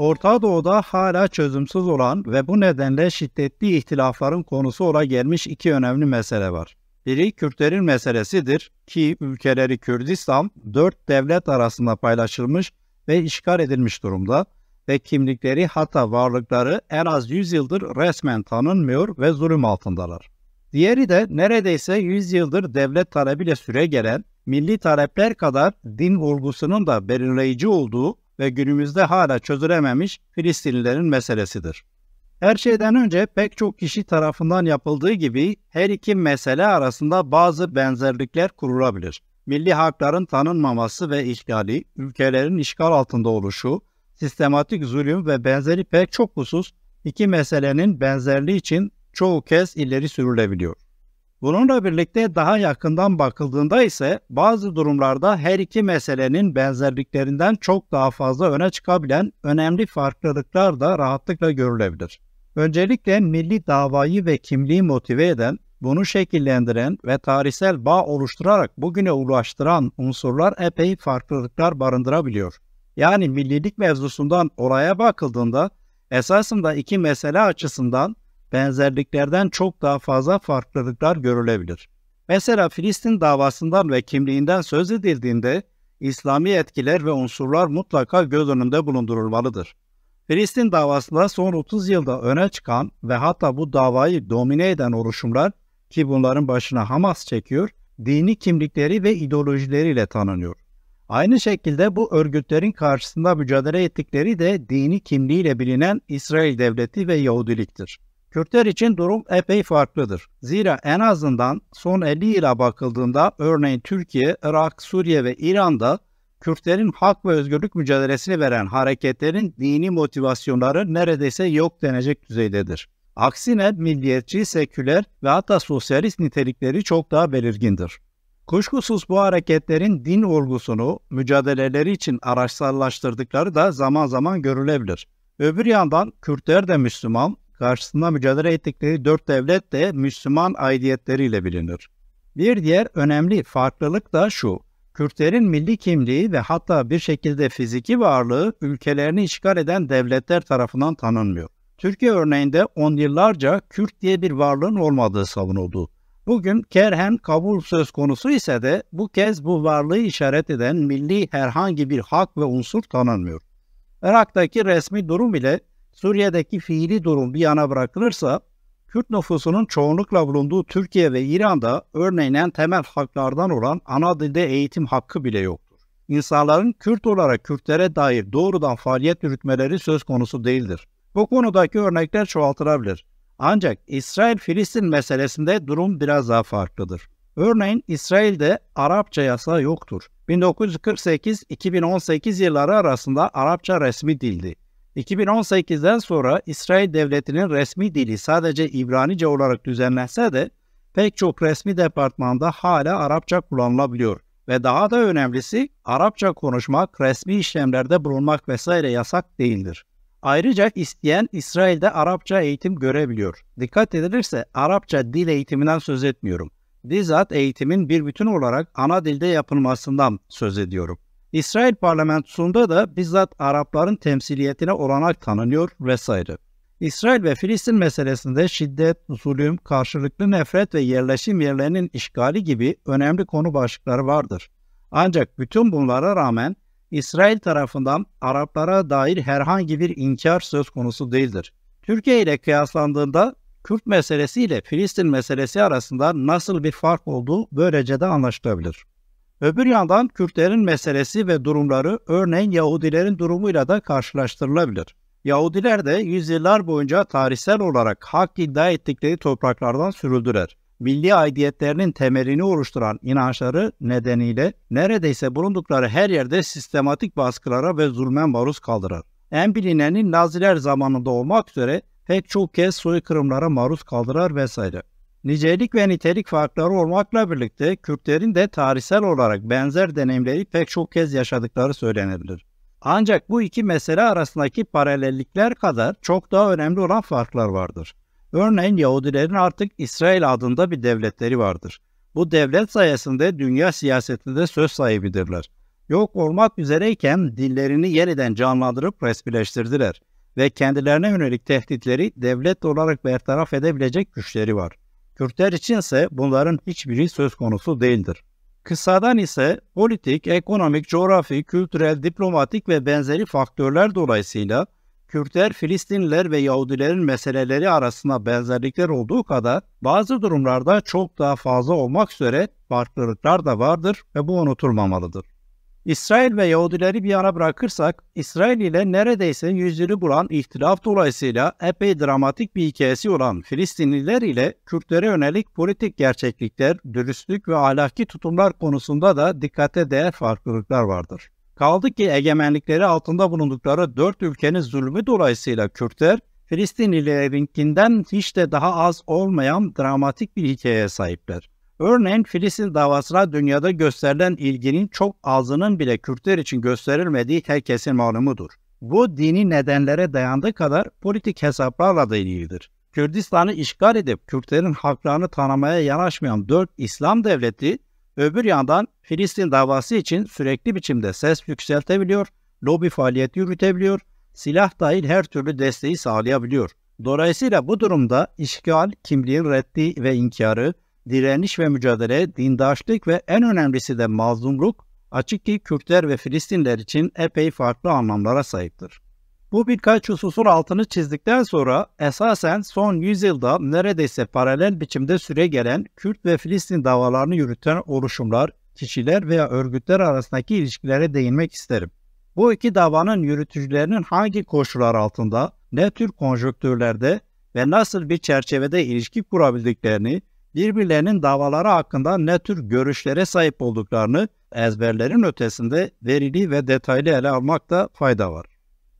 Orta Doğu'da hala çözümsüz olan ve bu nedenle şiddetli ihtilafların konusu ola gelmiş iki önemli mesele var. Biri Kürtlerin meselesidir ki ülkeleri Kürdistan dört devlet arasında paylaşılmış ve işgal edilmiş durumda ve kimlikleri hatta varlıkları en az 100 yıldır resmen tanınmıyor ve zulüm altındalar. Diğeri de neredeyse 100 yıldır devlet talebiyle süre gelen milli talepler kadar din olgusunun da belirleyici olduğu ve günümüzde hala çözülememiş Filistinlilerin meselesidir. Her şeyden önce pek çok kişi tarafından yapıldığı gibi her iki mesele arasında bazı benzerlikler kurulabilir. Milli hakların tanınmaması ve ihlali, ülkelerin işgal altında oluşu, sistematik zulüm ve benzeri pek çok husus iki meselenin benzerliği için çoğu kez ileri sürülebiliyor. Bununla birlikte daha yakından bakıldığında ise bazı durumlarda her iki meselenin benzerliklerinden çok daha fazla öne çıkabilen önemli farklılıklar da rahatlıkla görülebilir. Öncelikle milli davayı ve kimliği motive eden, bunu şekillendiren ve tarihsel bağ oluşturarak bugüne ulaştıran unsurlar epey farklılıklar barındırabiliyor. Yani millilik mevzusundan oraya bakıldığında esasında iki mesele açısından benzerliklerden çok daha fazla farklılıklar görülebilir. Mesela Filistin davasından ve kimliğinden söz edildiğinde İslami etkiler ve unsurlar mutlaka göz önünde bulundurulmalıdır. Filistin davasında son 30 yılda öne çıkan ve hatta bu davayı domine eden oluşumlar ki bunların başına Hamas çekiyor, dini kimlikleri ve ideolojileriyle tanınıyor. Aynı şekilde bu örgütlerin karşısında mücadele ettikleri de dini kimliğiyle bilinen İsrail devleti ve Yahudiliktir. Kürtler için durum epey farklıdır. Zira en azından son 50 yıla bakıldığında örneğin Türkiye, Irak, Suriye ve İran'da Kürtlerin hak ve özgürlük mücadelesini veren hareketlerin dini motivasyonları neredeyse yok denecek düzeydedir. Aksine milliyetçi, seküler ve hatta sosyalist nitelikleri çok daha belirgindir. Kuşkusuz bu hareketlerin din olgusunu mücadeleleri için araçsallaştırdıkları da zaman zaman görülebilir. Öbür yandan Kürtler de Müslüman, karşısında mücadele ettikleri dört devlet de Müslüman aidiyetleriyle bilinir. Bir diğer önemli farklılık da şu. Kürtlerin milli kimliği ve hatta bir şekilde fiziki varlığı ülkelerini işgal eden devletler tarafından tanınmıyor. Türkiye örneğinde on yıllarca Kürt diye bir varlığın olmadığı savunuldu. Bugün kerhen kabul söz konusu ise de bu kez bu varlığı işaret eden milli herhangi bir hak ve unsur tanınmıyor. Irak'taki resmi durum ile Suriye'deki fiili durum bir yana bırakılırsa, Kürt nüfusunun çoğunlukla bulunduğu Türkiye ve İran'da örneğin en temel haklardan olan ana dilde eğitim hakkı bile yoktur. İnsanların Kürt olarak Kürtlere dair doğrudan faaliyet yürütmeleri söz konusu değildir. Bu konudaki örnekler çoğaltılabilir. Ancak İsrail-Filistin meselesinde durum biraz daha farklıdır. Örneğin İsrail'de Arapça yasa yoktur. 1948-2018 yılları arasında Arapça resmi dildi. 2018'den sonra İsrail Devleti'nin resmi dili sadece İbranice olarak düzenlense de pek çok resmi departmanda hala Arapça kullanılabiliyor ve daha da önemlisi Arapça konuşmak, resmi işlemlerde bulunmak vesaire yasak değildir. Ayrıca isteyen İsrail'de Arapça eğitim görebiliyor. Dikkat edilirse Arapça dil eğitiminden söz etmiyorum. Bizzat eğitimin bir bütün olarak ana dilde yapılmasından söz ediyorum. İsrail parlamentosunda da bizzat Arapların temsiliyetine olanak tanınıyor vesaire. İsrail ve Filistin meselesinde şiddet, zulüm, karşılıklı nefret ve yerleşim yerlerinin işgali gibi önemli konu başlıkları vardır. Ancak bütün bunlara rağmen İsrail tarafından Araplara dair herhangi bir inkar söz konusu değildir. Türkiye ile kıyaslandığında Kürt meselesi ile Filistin meselesi arasında nasıl bir fark olduğu böylece de anlaşılabilir. Öbür yandan Kürtlerin meselesi ve durumları örneğin Yahudilerin durumuyla da karşılaştırılabilir. Yahudiler de yüzyıllar boyunca tarihsel olarak hak iddia ettikleri topraklardan sürüldüler. Milli aidiyetlerinin temelini oluşturan inançları nedeniyle neredeyse bulundukları her yerde sistematik baskılara ve zulme maruz kaldırır. En bilineni Naziler zamanında olmak üzere pek çok kez soykırımlara maruz kaldırar vesaire. Nicelik ve nitelik farkları olmakla birlikte Kürtlerin de tarihsel olarak benzer deneyimleri pek çok kez yaşadıkları söylenebilir. Ancak bu iki mesele arasındaki paralellikler kadar çok daha önemli olan farklar vardır. Örneğin Yahudilerin artık İsrail adında bir devletleri vardır. Bu devlet sayesinde dünya siyasetinde söz sahibidirler. Yok olmak üzereyken dillerini yeniden canlandırıp resmileştirdiler ve kendilerine yönelik tehditleri devlet olarak bertaraf edebilecek güçleri var. Kürtler için ise bunların hiçbiri söz konusu değildir. Kısadan ise politik, ekonomik, coğrafi, kültürel, diplomatik ve benzeri faktörler dolayısıyla Kürtler, Filistinliler ve Yahudilerin meseleleri arasında benzerlikler olduğu kadar bazı durumlarda çok daha fazla olmak üzere farklılıklar da vardır ve bu unutulmamalıdır. İsrail ve Yahudileri bir yana bırakırsak, İsrail ile neredeyse yüzyılı bulan ihtilaf dolayısıyla epey dramatik bir hikayesi olan Filistinliler ile Kürtlere yönelik politik gerçeklikler, dürüstlük ve ahlaki tutumlar konusunda da dikkate değer farklılıklar vardır. Kaldı ki egemenlikleri altında bulundukları dört ülkenin zulmü dolayısıyla Kürtler, Filistinlilerinkinden hiç de daha az olmayan dramatik bir hikayeye sahipler. Örneğin Filistin davasına dünyada gösterilen ilginin çok azının bile Kürtler için gösterilmediği herkesin malumudur. Bu dini nedenlere dayandığı kadar politik hesaplarla da ilgilidir. Kürdistan'ı işgal edip Kürtlerin haklarını tanımaya yanaşmayan dört İslam devleti öbür yandan Filistin davası için sürekli biçimde ses yükseltebiliyor, lobi faaliyeti yürütebiliyor, silah dahil her türlü desteği sağlayabiliyor. Dolayısıyla bu durumda işgal, kimliğin reddi ve inkarı, direniş ve mücadele, dindaşlık ve en önemlisi de mazlumluk açık ki Kürtler ve Filistinler için epey farklı anlamlara sahiptir. Bu birkaç hususun altını çizdikten sonra esasen son yüzyılda neredeyse paralel biçimde süre gelen Kürt ve Filistin davalarını yürüten oluşumlar, kişiler veya örgütler arasındaki ilişkilere değinmek isterim. Bu iki davanın yürütücülerinin hangi koşullar altında, ne tür konjöktürlerde ve nasıl bir çerçevede ilişki kurabildiklerini birbirlerinin davaları hakkında ne tür görüşlere sahip olduklarını ezberlerin ötesinde verili ve detaylı ele almakta fayda var.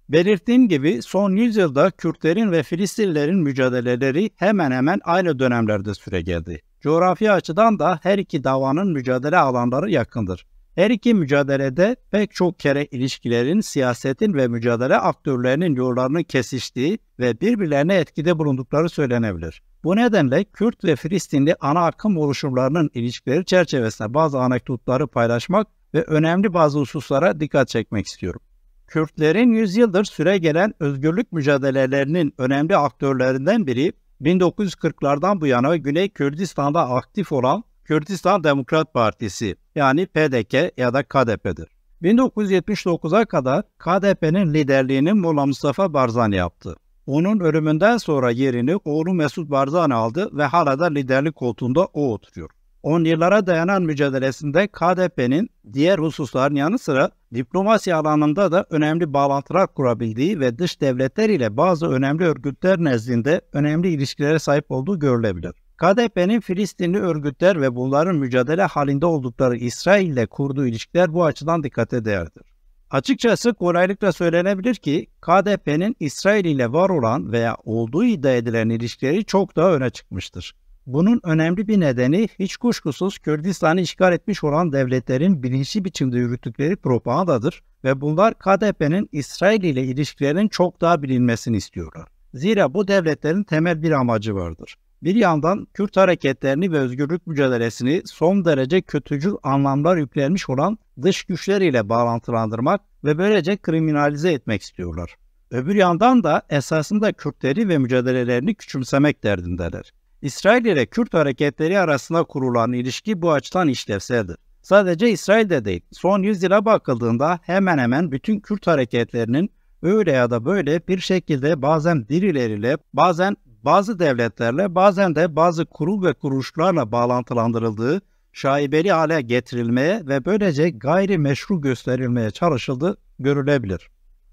Belirttiğim gibi son yüzyılda Kürtlerin ve Filistinlilerin mücadeleleri hemen hemen aynı dönemlerde süre geldi. Coğrafi açıdan da her iki davanın mücadele alanları yakındır. Her iki mücadelede pek çok kere ilişkilerin, siyasetin ve mücadele aktörlerinin yollarının kesiştiği ve birbirlerine etkide bulundukları söylenebilir. Bu nedenle Kürt ve Filistinli ana akım oluşumlarının ilişkileri çerçevesinde bazı anekdotları paylaşmak ve önemli bazı hususlara dikkat çekmek istiyorum. Kürtlerin yüzyıldır süre gelen özgürlük mücadelelerinin önemli aktörlerinden biri 1940'lardan bu yana Güney Kürdistan'da aktif olan Kürdistan Demokrat Partisi yani PDK ya da KDP'dir. 1979'a kadar KDP'nin liderliğini Mola Mustafa Barzan yaptı. Onun ölümünden sonra yerini oğlu Mesut Barzan aldı ve hala da liderlik koltuğunda o oturuyor. On yıllara dayanan mücadelesinde KDP'nin diğer hususların yanı sıra diplomasi alanında da önemli bağlantılar kurabildiği ve dış devletler ile bazı önemli örgütler nezdinde önemli ilişkilere sahip olduğu görülebilir. KDP'nin Filistinli örgütler ve bunların mücadele halinde oldukları İsrail ile kurduğu ilişkiler bu açıdan dikkate değerdir. Açıkçası kolaylıkla söylenebilir ki KDP'nin İsrail ile var olan veya olduğu iddia edilen ilişkileri çok daha öne çıkmıştır. Bunun önemli bir nedeni hiç kuşkusuz Kürdistan'ı işgal etmiş olan devletlerin bilinçli biçimde yürüttükleri propagandadır ve bunlar KDP'nin İsrail ile ilişkilerinin çok daha bilinmesini istiyorlar. Zira bu devletlerin temel bir amacı vardır. Bir yandan Kürt hareketlerini ve özgürlük mücadelesini son derece kötücül anlamlar yüklenmiş olan dış güçleriyle bağlantılandırmak ve böylece kriminalize etmek istiyorlar. Öbür yandan da esasında Kürtleri ve mücadelelerini küçümsemek derdindeler. İsrail ile Kürt hareketleri arasında kurulan ilişki bu açıdan işlevseldir. Sadece İsrail'de değil, son yüzyıla bakıldığında hemen hemen bütün Kürt hareketlerinin öyle ya da böyle bir şekilde bazen dirileriyle, bazen bazı devletlerle bazen de bazı kurum ve kuruluşlarla bağlantılandırıldığı şaibeli hale getirilmeye ve böylece gayri meşru gösterilmeye çalışıldı görülebilir.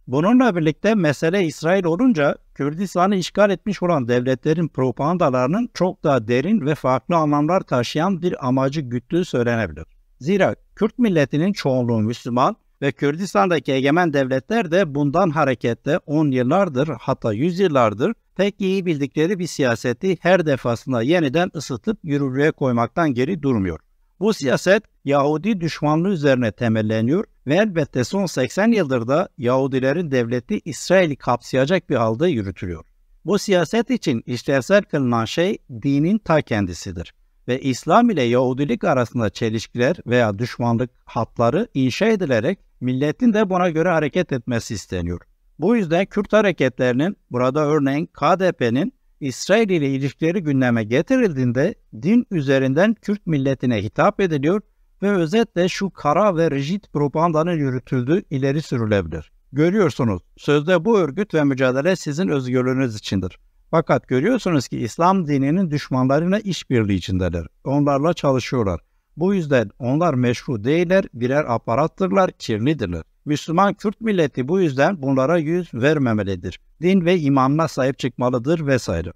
Bununla birlikte mesele İsrail olunca Kürdistan'ı işgal etmiş olan devletlerin propagandalarının çok daha derin ve farklı anlamlar taşıyan bir amacı güttüğü söylenebilir. Zira Kürt milletinin çoğunluğu Müslüman ve Kürdistan'daki egemen devletler de bundan hareketle 10 yıllardır hatta 100 yıllardır pek iyi bildikleri bir siyaseti her defasında yeniden ısıtıp yürürlüğe koymaktan geri durmuyor. Bu siyaset Yahudi düşmanlığı üzerine temelleniyor ve elbette son 80 yıldır da Yahudilerin devleti İsrail'i kapsayacak bir halde yürütülüyor. Bu siyaset için işlevsel kılınan şey dinin ta kendisidir ve İslam ile Yahudilik arasında çelişkiler veya düşmanlık hatları inşa edilerek milletin de buna göre hareket etmesi isteniyor. Bu yüzden Kürt hareketlerinin burada örneğin KDP'nin İsrail ile ilişkileri gündeme getirildiğinde din üzerinden Kürt milletine hitap ediliyor ve özetle şu kara ve rigid propagandanın yürütüldüğü ileri sürülebilir. Görüyorsunuz sözde bu örgüt ve mücadele sizin özgürlüğünüz içindir. Fakat görüyorsunuz ki İslam dininin düşmanlarıyla işbirliği içindeler. Onlarla çalışıyorlar. Bu yüzden onlar meşru değiller, birer aparattırlar, kirlidirler. Müslüman Kürt milleti bu yüzden bunlara yüz vermemelidir. Din ve imanına sahip çıkmalıdır vesaire.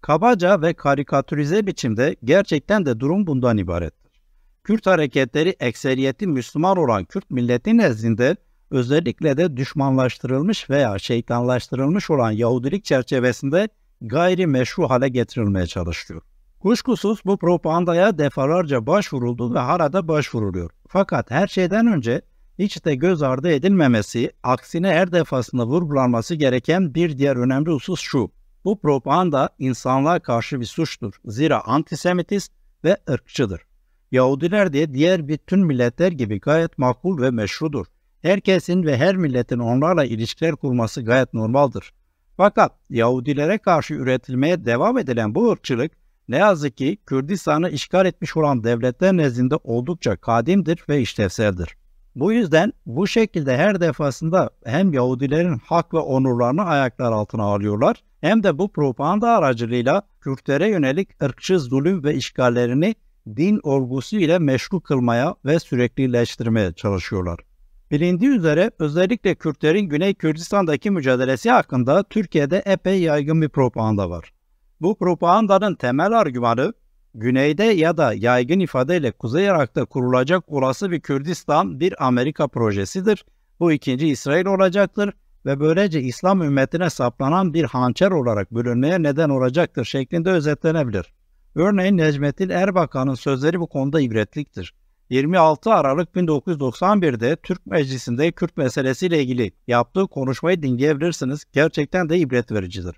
Kabaca ve karikatürize biçimde gerçekten de durum bundan ibarettir. Kürt hareketleri ekseriyeti Müslüman olan Kürt milleti nezdinde özellikle de düşmanlaştırılmış veya şeytanlaştırılmış olan Yahudilik çerçevesinde gayri meşru hale getirilmeye çalışılıyor. Kuşkusuz bu propagandaya defalarca başvuruldu ve hala da başvuruluyor. Fakat her şeyden önce hiç de göz ardı edilmemesi, aksine her defasında vurgulanması gereken bir diğer önemli husus şu. Bu propaganda insanlığa karşı bir suçtur. Zira antisemitist ve ırkçıdır. Yahudiler de diğer bütün milletler gibi gayet makul ve meşrudur. Herkesin ve her milletin onlarla ilişkiler kurması gayet normaldır. Fakat Yahudilere karşı üretilmeye devam edilen bu ırkçılık ne yazık ki Kürdistan'ı işgal etmiş olan devletler nezdinde oldukça kadimdir ve işlevseldir. Bu yüzden bu şekilde her defasında hem Yahudilerin hak ve onurlarını ayaklar altına alıyorlar hem de bu propaganda aracılığıyla Kürtlere yönelik ırkçı zulüm ve işgallerini din olgusu ile meşru kılmaya ve süreklileştirmeye çalışıyorlar. Bilindiği üzere özellikle Kürtlerin Güney Kürdistan'daki mücadelesi hakkında Türkiye'de epey yaygın bir propaganda var. Bu propagandanın temel argümanı Güneyde ya da yaygın ifadeyle Kuzey Irak'ta kurulacak olası bir Kürdistan bir Amerika projesidir. Bu ikinci İsrail olacaktır ve böylece İslam ümmetine saplanan bir hançer olarak bölünmeye neden olacaktır şeklinde özetlenebilir. Örneğin Necmettin Erbakan'ın sözleri bu konuda ibretliktir. 26 Aralık 1991'de Türk Meclisi'nde Kürt meselesiyle ilgili yaptığı konuşmayı dinleyebilirsiniz. Gerçekten de ibret vericidir.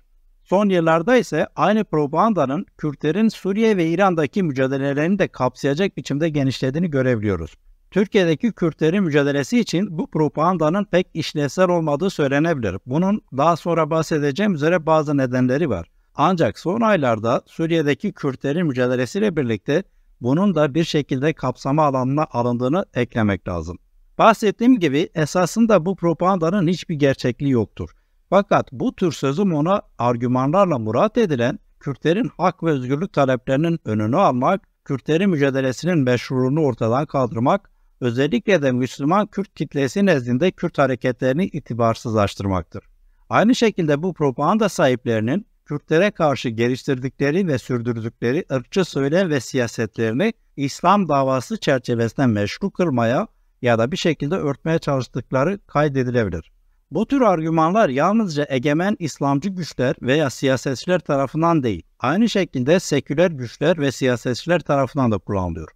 Son yıllarda ise aynı propagandanın Kürtlerin Suriye ve İran'daki mücadelelerini de kapsayacak biçimde genişlediğini görebiliyoruz. Türkiye'deki Kürtlerin mücadelesi için bu propagandanın pek işlevsel olmadığı söylenebilir. Bunun daha sonra bahsedeceğim üzere bazı nedenleri var. Ancak son aylarda Suriye'deki Kürtlerin mücadelesiyle birlikte bunun da bir şekilde kapsama alanına alındığını eklemek lazım. Bahsettiğim gibi esasında bu propagandanın hiçbir gerçekliği yoktur. Fakat bu tür sözüm ona argümanlarla murat edilen Kürtlerin hak ve özgürlük taleplerinin önünü almak, Kürtlerin mücadelesinin meşruluğunu ortadan kaldırmak, özellikle de Müslüman Kürt kitlesi nezdinde Kürt hareketlerini itibarsızlaştırmaktır. Aynı şekilde bu propaganda sahiplerinin Kürtlere karşı geliştirdikleri ve sürdürdükleri ırkçı söylem ve siyasetlerini İslam davası çerçevesinde meşru kılmaya ya da bir şekilde örtmeye çalıştıkları kaydedilebilir. Bu tür argümanlar yalnızca egemen İslamcı güçler veya siyasetçiler tarafından değil, aynı şekilde seküler güçler ve siyasetçiler tarafından da kullanılıyor.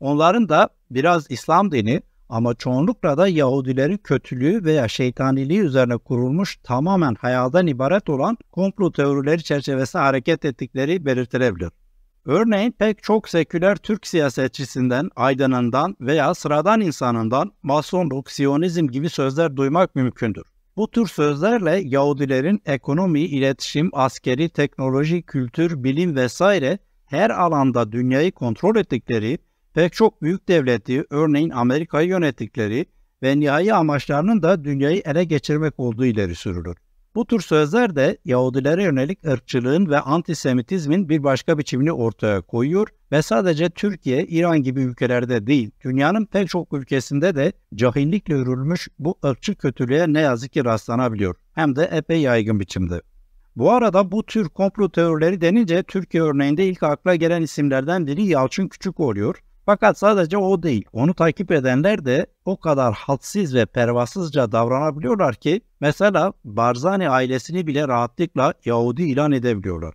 Onların da biraz İslam dini ama çoğunlukla da Yahudilerin kötülüğü veya şeytaniliği üzerine kurulmuş tamamen hayaldan ibaret olan komplo teorileri çerçevesi hareket ettikleri belirtilebilir. Örneğin pek çok seküler Türk siyasetçisinden, aydınından veya sıradan insanından masonluk, siyonizm gibi sözler duymak mümkündür. Bu tür sözlerle Yahudilerin ekonomi, iletişim, askeri, teknoloji, kültür, bilim vesaire her alanda dünyayı kontrol ettikleri, pek çok büyük devleti, örneğin Amerika'yı yönettikleri ve nihai amaçlarının da dünyayı ele geçirmek olduğu ileri sürülür. Bu tür sözler de Yahudilere yönelik ırkçılığın ve antisemitizmin bir başka biçimini ortaya koyuyor ve sadece Türkiye, İran gibi ülkelerde değil, dünyanın pek çok ülkesinde de cahillikle örülmüş bu ırkçı kötülüğe ne yazık ki rastlanabiliyor. Hem de epey yaygın biçimde. Bu arada bu tür komplo teorileri denince Türkiye örneğinde ilk akla gelen isimlerden biri Yalçın Küçük oluyor. Fakat sadece o değil. Onu takip edenler de o kadar hadsiz ve pervasızca davranabiliyorlar ki mesela Barzani ailesini bile rahatlıkla Yahudi ilan edebiliyorlar.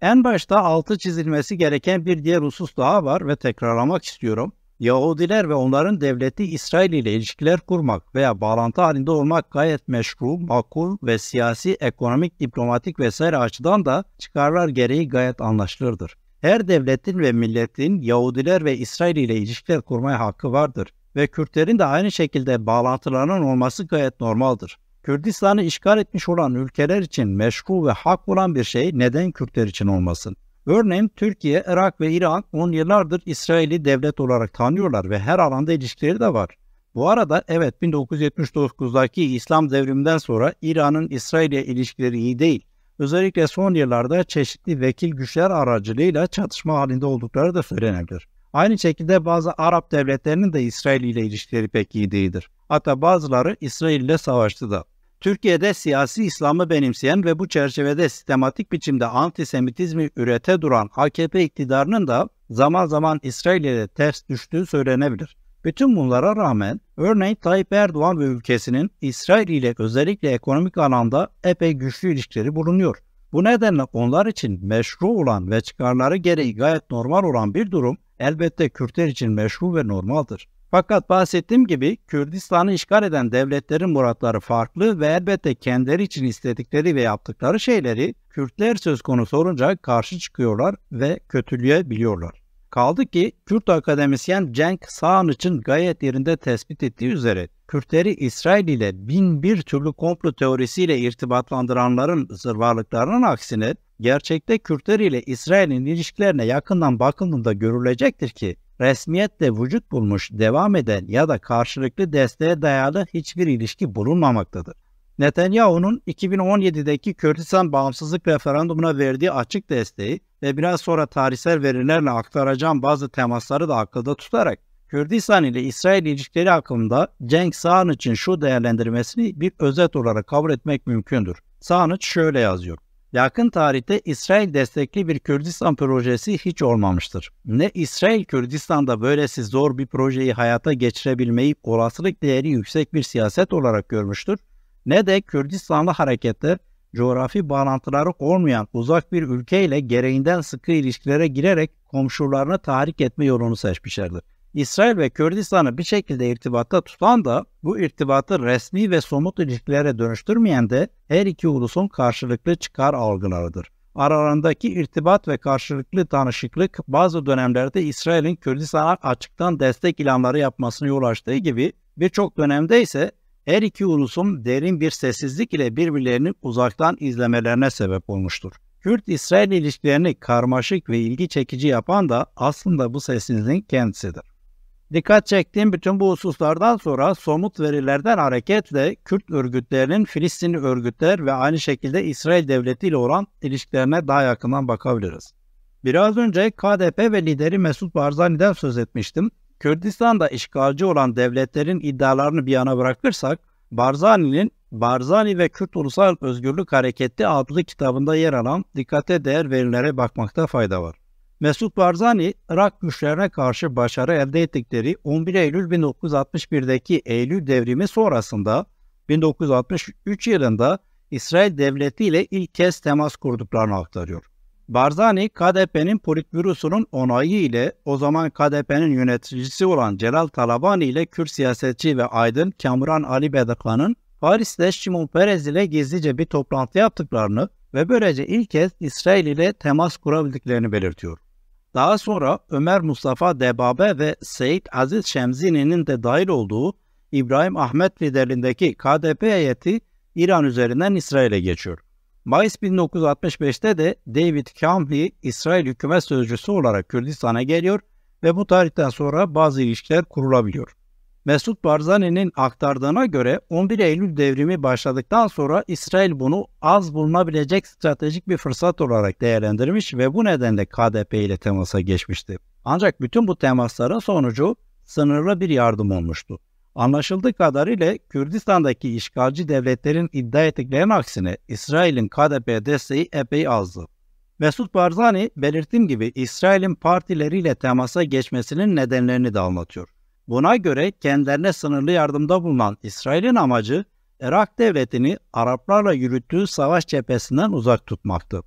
En başta altı çizilmesi gereken bir diğer husus daha var ve tekrarlamak istiyorum. Yahudiler ve onların devleti İsrail ile ilişkiler kurmak veya bağlantı halinde olmak gayet meşru, makul ve siyasi, ekonomik, diplomatik vesaire açıdan da çıkarlar gereği gayet anlaşılırdır. Her devletin ve milletin Yahudiler ve İsrail ile ilişkiler kurmaya hakkı vardır ve Kürtlerin de aynı şekilde bağlantılarının olması gayet normaldir. Kürdistan'ı işgal etmiş olan ülkeler için meşru ve hak olan bir şey neden Kürtler için olmasın? Örneğin Türkiye, Irak ve İran 10 yıllardır İsrail'i devlet olarak tanıyorlar ve her alanda ilişkileri de var. Bu arada evet 1979'daki İslam devriminden sonra İran'ın İsrail'e ilişkileri iyi değil özellikle son yıllarda çeşitli vekil güçler aracılığıyla çatışma halinde oldukları da söylenebilir. Aynı şekilde bazı Arap devletlerinin de İsrail ile ilişkileri pek iyi değildir. Hatta bazıları İsrail ile savaştı da. Türkiye'de siyasi İslam'ı benimseyen ve bu çerçevede sistematik biçimde antisemitizmi ürete duran AKP iktidarının da zaman zaman İsrail ile ters düştüğü söylenebilir. Bütün bunlara rağmen örneğin Tayyip Erdoğan ve ülkesinin İsrail ile özellikle ekonomik alanda epey güçlü ilişkileri bulunuyor. Bu nedenle onlar için meşru olan ve çıkarları gereği gayet normal olan bir durum elbette Kürtler için meşru ve normaldir. Fakat bahsettiğim gibi Kürdistan'ı işgal eden devletlerin muratları farklı ve elbette kendileri için istedikleri ve yaptıkları şeyleri Kürtler söz konusu olunca karşı çıkıyorlar ve kötülüğe biliyorlar. Kaldı ki Kürt akademisyen Cenk Sağan için gayet yerinde tespit ettiği üzere Kürtleri İsrail ile bin bir türlü komplo teorisiyle irtibatlandıranların zırvarlıklarının aksine gerçekte Kürtler ile İsrail'in ilişkilerine yakından bakıldığında görülecektir ki resmiyetle vücut bulmuş devam eden ya da karşılıklı desteğe dayalı hiçbir ilişki bulunmamaktadır. Netanyahu'nun 2017'deki Kürdistan bağımsızlık referandumuna verdiği açık desteği ve biraz sonra tarihsel verilerle aktaracağım bazı temasları da akılda tutarak Kürdistan ile İsrail ilişkileri hakkında Cenk Sağan için şu değerlendirmesini bir özet olarak kabul etmek mümkündür. Sağanıç şöyle yazıyor. Yakın tarihte İsrail destekli bir Kürdistan projesi hiç olmamıştır. Ne İsrail Kürdistan'da böylesi zor bir projeyi hayata geçirebilmeyi olasılık değeri yüksek bir siyaset olarak görmüştür ne de Kürdistanlı hareketler coğrafi bağlantıları olmayan uzak bir ülke ile gereğinden sıkı ilişkilere girerek komşularını tahrik etme yolunu seçmişlerdir. İsrail ve Kürdistan'ı bir şekilde irtibatta tutan da bu irtibatı resmi ve somut ilişkilere dönüştürmeyen de her iki ulusun karşılıklı çıkar algılarıdır. Aralarındaki irtibat ve karşılıklı tanışıklık bazı dönemlerde İsrail'in Kürdistan'a açıktan destek ilanları yapmasını yol açtığı gibi birçok dönemde ise her iki ulusun derin bir sessizlik ile birbirlerini uzaktan izlemelerine sebep olmuştur. Kürt-İsrail ilişkilerini karmaşık ve ilgi çekici yapan da aslında bu sessizliğin kendisidir. Dikkat çektiğim bütün bu hususlardan sonra somut verilerden hareketle Kürt örgütlerinin Filistinli örgütler ve aynı şekilde İsrail devleti ile olan ilişkilerine daha yakından bakabiliriz. Biraz önce KDP ve lideri Mesut Barzani'den söz etmiştim. Kürdistan'da işgalci olan devletlerin iddialarını bir yana bırakırsak, Barzani'nin Barzani ve Kürt Ulusal Özgürlük Hareketi adlı kitabında yer alan dikkate değer verilere bakmakta fayda var. Mesut Barzani, Irak güçlerine karşı başarı elde ettikleri 11 Eylül 1961'deki Eylül devrimi sonrasında 1963 yılında İsrail devleti ile ilk kez temas kurduklarını aktarıyor. Barzani KDP'nin politbürosunun onayı ile o zaman KDP'nin yöneticisi olan Celal Talabani ile Kürt siyasetçi ve aydın Kamuran Ali Bedakan'ın Paris'te Şimon Perez ile gizlice bir toplantı yaptıklarını ve böylece ilk kez İsrail ile temas kurabildiklerini belirtiyor. Daha sonra Ömer Mustafa Debabe ve Seyit Aziz Şemzini'nin de dahil olduğu İbrahim Ahmet liderliğindeki KDP heyeti İran üzerinden İsrail'e geçiyor. Mayıs 1965'te de David Kamhi İsrail hükümet sözcüsü olarak Kürdistan'a geliyor ve bu tarihten sonra bazı ilişkiler kurulabiliyor. Mesut Barzani'nin aktardığına göre 11 Eylül devrimi başladıktan sonra İsrail bunu az bulunabilecek stratejik bir fırsat olarak değerlendirmiş ve bu nedenle KDP ile temasa geçmişti. Ancak bütün bu temasların sonucu sınırlı bir yardım olmuştu. Anlaşıldığı kadarıyla Kürdistan'daki işgalci devletlerin iddia ettiklerinin aksine İsrail'in KDP desteği epey azdı. Mesut Barzani belirttiğim gibi İsrail'in partileriyle temasa geçmesinin nedenlerini de anlatıyor. Buna göre kendilerine sınırlı yardımda bulunan İsrail'in amacı Irak devletini Araplarla yürüttüğü savaş cephesinden uzak tutmaktı.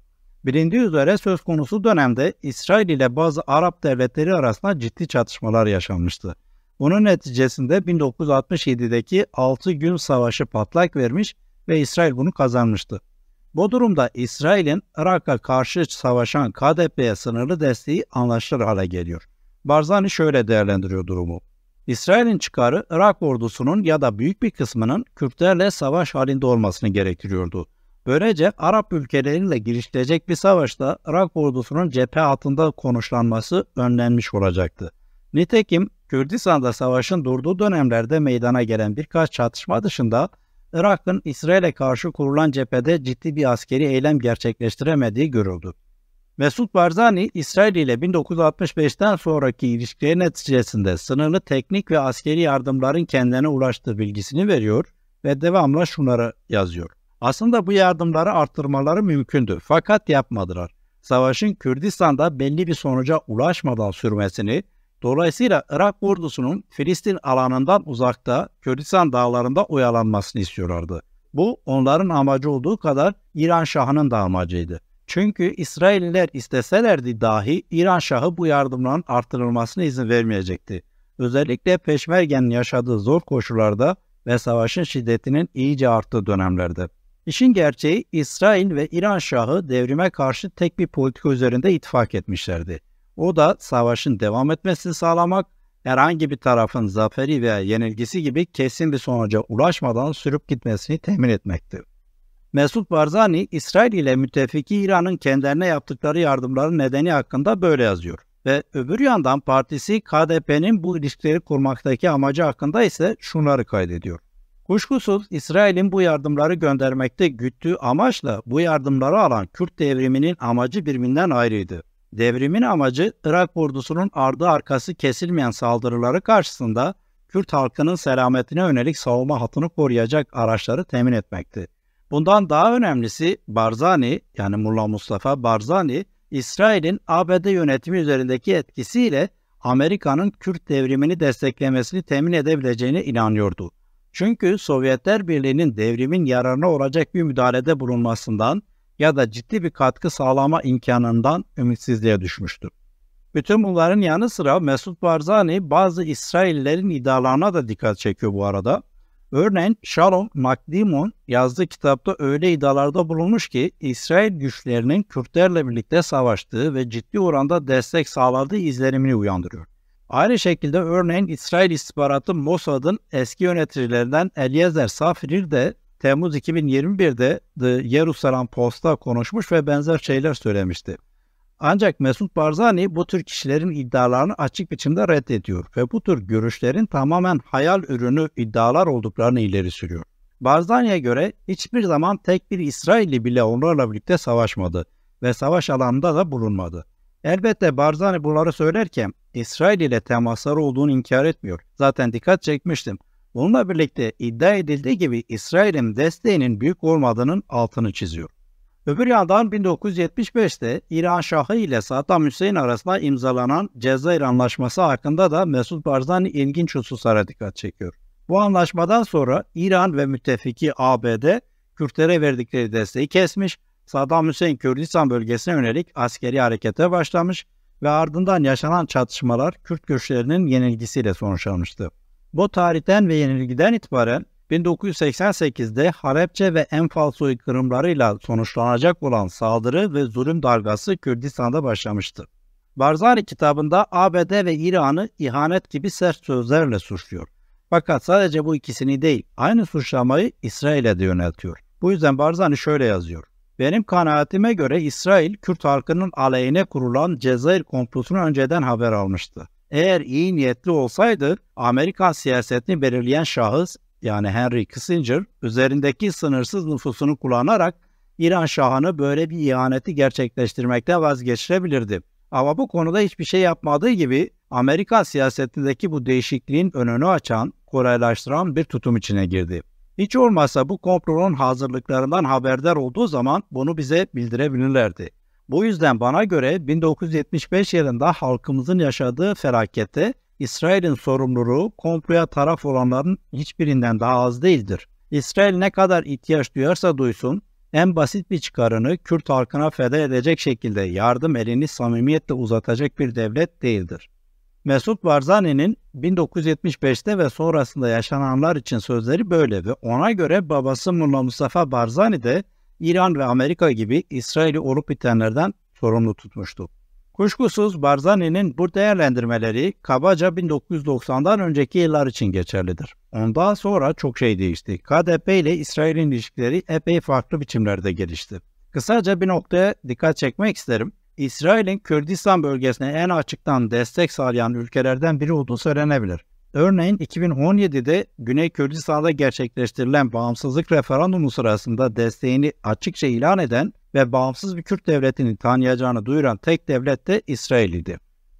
Bilindiği üzere söz konusu dönemde İsrail ile bazı Arap devletleri arasında ciddi çatışmalar yaşanmıştı. Bunun neticesinde 1967'deki 6 gün savaşı patlak vermiş ve İsrail bunu kazanmıştı. Bu durumda İsrail'in Irak'a karşı savaşan KDP'ye sınırlı desteği anlaşılır hale geliyor. Barzani şöyle değerlendiriyor durumu. İsrail'in çıkarı Irak ordusunun ya da büyük bir kısmının Kürtlerle savaş halinde olmasını gerektiriyordu. Böylece Arap ülkeleriyle girişilecek bir savaşta Irak ordusunun cephe altında konuşlanması önlenmiş olacaktı. Nitekim Kürdistan'da savaşın durduğu dönemlerde meydana gelen birkaç çatışma dışında Irak'ın İsrail'e karşı kurulan cephede ciddi bir askeri eylem gerçekleştiremediği görüldü. Mesut Barzani, İsrail ile 1965'ten sonraki ilişkileri neticesinde sınırlı teknik ve askeri yardımların kendilerine ulaştığı bilgisini veriyor ve devamlı şunları yazıyor. Aslında bu yardımları arttırmaları mümkündü fakat yapmadılar. Savaşın Kürdistan'da belli bir sonuca ulaşmadan sürmesini Dolayısıyla Irak ordusunun Filistin alanından uzakta Kürdistan dağlarında oyalanmasını istiyorlardı. Bu onların amacı olduğu kadar İran Şahı'nın da amacıydı. Çünkü İsrailliler isteselerdi dahi İran Şahı bu yardımların artırılmasına izin vermeyecekti. Özellikle Peşmergen'in yaşadığı zor koşullarda ve savaşın şiddetinin iyice arttığı dönemlerde. İşin gerçeği İsrail ve İran Şahı devrime karşı tek bir politika üzerinde ittifak etmişlerdi. O da savaşın devam etmesini sağlamak, herhangi bir tarafın zaferi veya yenilgisi gibi kesin bir sonuca ulaşmadan sürüp gitmesini temin etmektir. Mesut Barzani, İsrail ile müttefiki İran'ın kendilerine yaptıkları yardımların nedeni hakkında böyle yazıyor. Ve öbür yandan partisi KDP'nin bu ilişkileri kurmaktaki amacı hakkında ise şunları kaydediyor. Kuşkusuz İsrail'in bu yardımları göndermekte güttüğü amaçla bu yardımları alan Kürt devriminin amacı birbirinden ayrıydı. Devrimin amacı Irak ordusunun ardı arkası kesilmeyen saldırıları karşısında Kürt halkının selametine yönelik savunma hattını koruyacak araçları temin etmekti. Bundan daha önemlisi Barzani yani Mullah Mustafa Barzani İsrail'in ABD yönetimi üzerindeki etkisiyle Amerika'nın Kürt devrimini desteklemesini temin edebileceğine inanıyordu. Çünkü Sovyetler Birliği'nin devrimin yararına olacak bir müdahalede bulunmasından ya da ciddi bir katkı sağlama imkanından ümitsizliğe düşmüştür. Bütün bunların yanı sıra Mesut Barzani bazı İsraillerin iddialarına da dikkat çekiyor bu arada. Örneğin Shalom McDimon yazdığı kitapta öyle iddialarda bulunmuş ki İsrail güçlerinin Kürtlerle birlikte savaştığı ve ciddi oranda destek sağladığı izlenimini uyandırıyor. Aynı şekilde örneğin İsrail istihbaratı Mossad'ın eski yöneticilerinden Eliezer Safir de Temmuz 2021'de The Jerusalem Post'a konuşmuş ve benzer şeyler söylemişti. Ancak Mesut Barzani bu tür kişilerin iddialarını açık biçimde reddediyor ve bu tür görüşlerin tamamen hayal ürünü iddialar olduklarını ileri sürüyor. Barzani'ye göre hiçbir zaman tek bir İsrailli bile onlarla birlikte savaşmadı ve savaş alanında da bulunmadı. Elbette Barzani bunları söylerken İsrail ile temasları olduğunu inkar etmiyor. Zaten dikkat çekmiştim. Bununla birlikte iddia edildiği gibi İsrail'in desteğinin büyük olmadığının altını çiziyor. Öbür yandan 1975'te İran Şahı ile Saddam Hüseyin arasında imzalanan Cezayir Anlaşması hakkında da Mesut Barzani ilginç hususlara dikkat çekiyor. Bu anlaşmadan sonra İran ve müttefiki ABD Kürtlere verdikleri desteği kesmiş, Saddam Hüseyin Kürdistan bölgesine yönelik askeri harekete başlamış ve ardından yaşanan çatışmalar Kürt güçlerinin yenilgisiyle sonuçlanmıştı. Bu tarihten ve yenilgiden itibaren 1988'de Harepçe ve Enfal soykırımlarıyla sonuçlanacak olan saldırı ve zulüm dalgası Kürdistan'da başlamıştır. Barzani kitabında ABD ve İran'ı ihanet gibi sert sözlerle suçluyor. Fakat sadece bu ikisini değil, aynı suçlamayı İsrail'e de yöneltiyor. Bu yüzden Barzani şöyle yazıyor. Benim kanaatime göre İsrail, Kürt halkının aleyhine kurulan Cezayir komplosunu önceden haber almıştı. Eğer iyi niyetli olsaydı Amerika siyasetini belirleyen şahıs yani Henry Kissinger üzerindeki sınırsız nüfusunu kullanarak İran Şahı'nı böyle bir ihaneti gerçekleştirmekten vazgeçirebilirdi. Ama bu konuda hiçbir şey yapmadığı gibi Amerika siyasetindeki bu değişikliğin önünü açan, kolaylaştıran bir tutum içine girdi. Hiç olmazsa bu komplonun hazırlıklarından haberdar olduğu zaman bunu bize bildirebilirlerdi. Bu yüzden bana göre 1975 yılında halkımızın yaşadığı felaketi İsrail'in sorumluluğu komploya taraf olanların hiçbirinden daha az değildir. İsrail ne kadar ihtiyaç duyarsa duysun en basit bir çıkarını Kürt halkına feda edecek şekilde yardım elini samimiyetle uzatacak bir devlet değildir. Mesut Barzani'nin 1975'te ve sonrasında yaşananlar için sözleri böyle ve ona göre babası Mulla Mustafa Barzani de İran ve Amerika gibi İsrail'i olup bitenlerden sorumlu tutmuştu. Kuşkusuz Barzani'nin bu değerlendirmeleri kabaca 1990'dan önceki yıllar için geçerlidir. Ondan sonra çok şey değişti. KDP ile İsrail'in ilişkileri epey farklı biçimlerde gelişti. Kısaca bir noktaya dikkat çekmek isterim. İsrail'in Kürdistan bölgesine en açıktan destek sağlayan ülkelerden biri olduğu söylenebilir. Örneğin 2017'de Güney Kürdistan'da gerçekleştirilen bağımsızlık referandumu sırasında desteğini açıkça ilan eden ve bağımsız bir Kürt devletini tanıyacağını duyuran tek devlet de İsrail idi.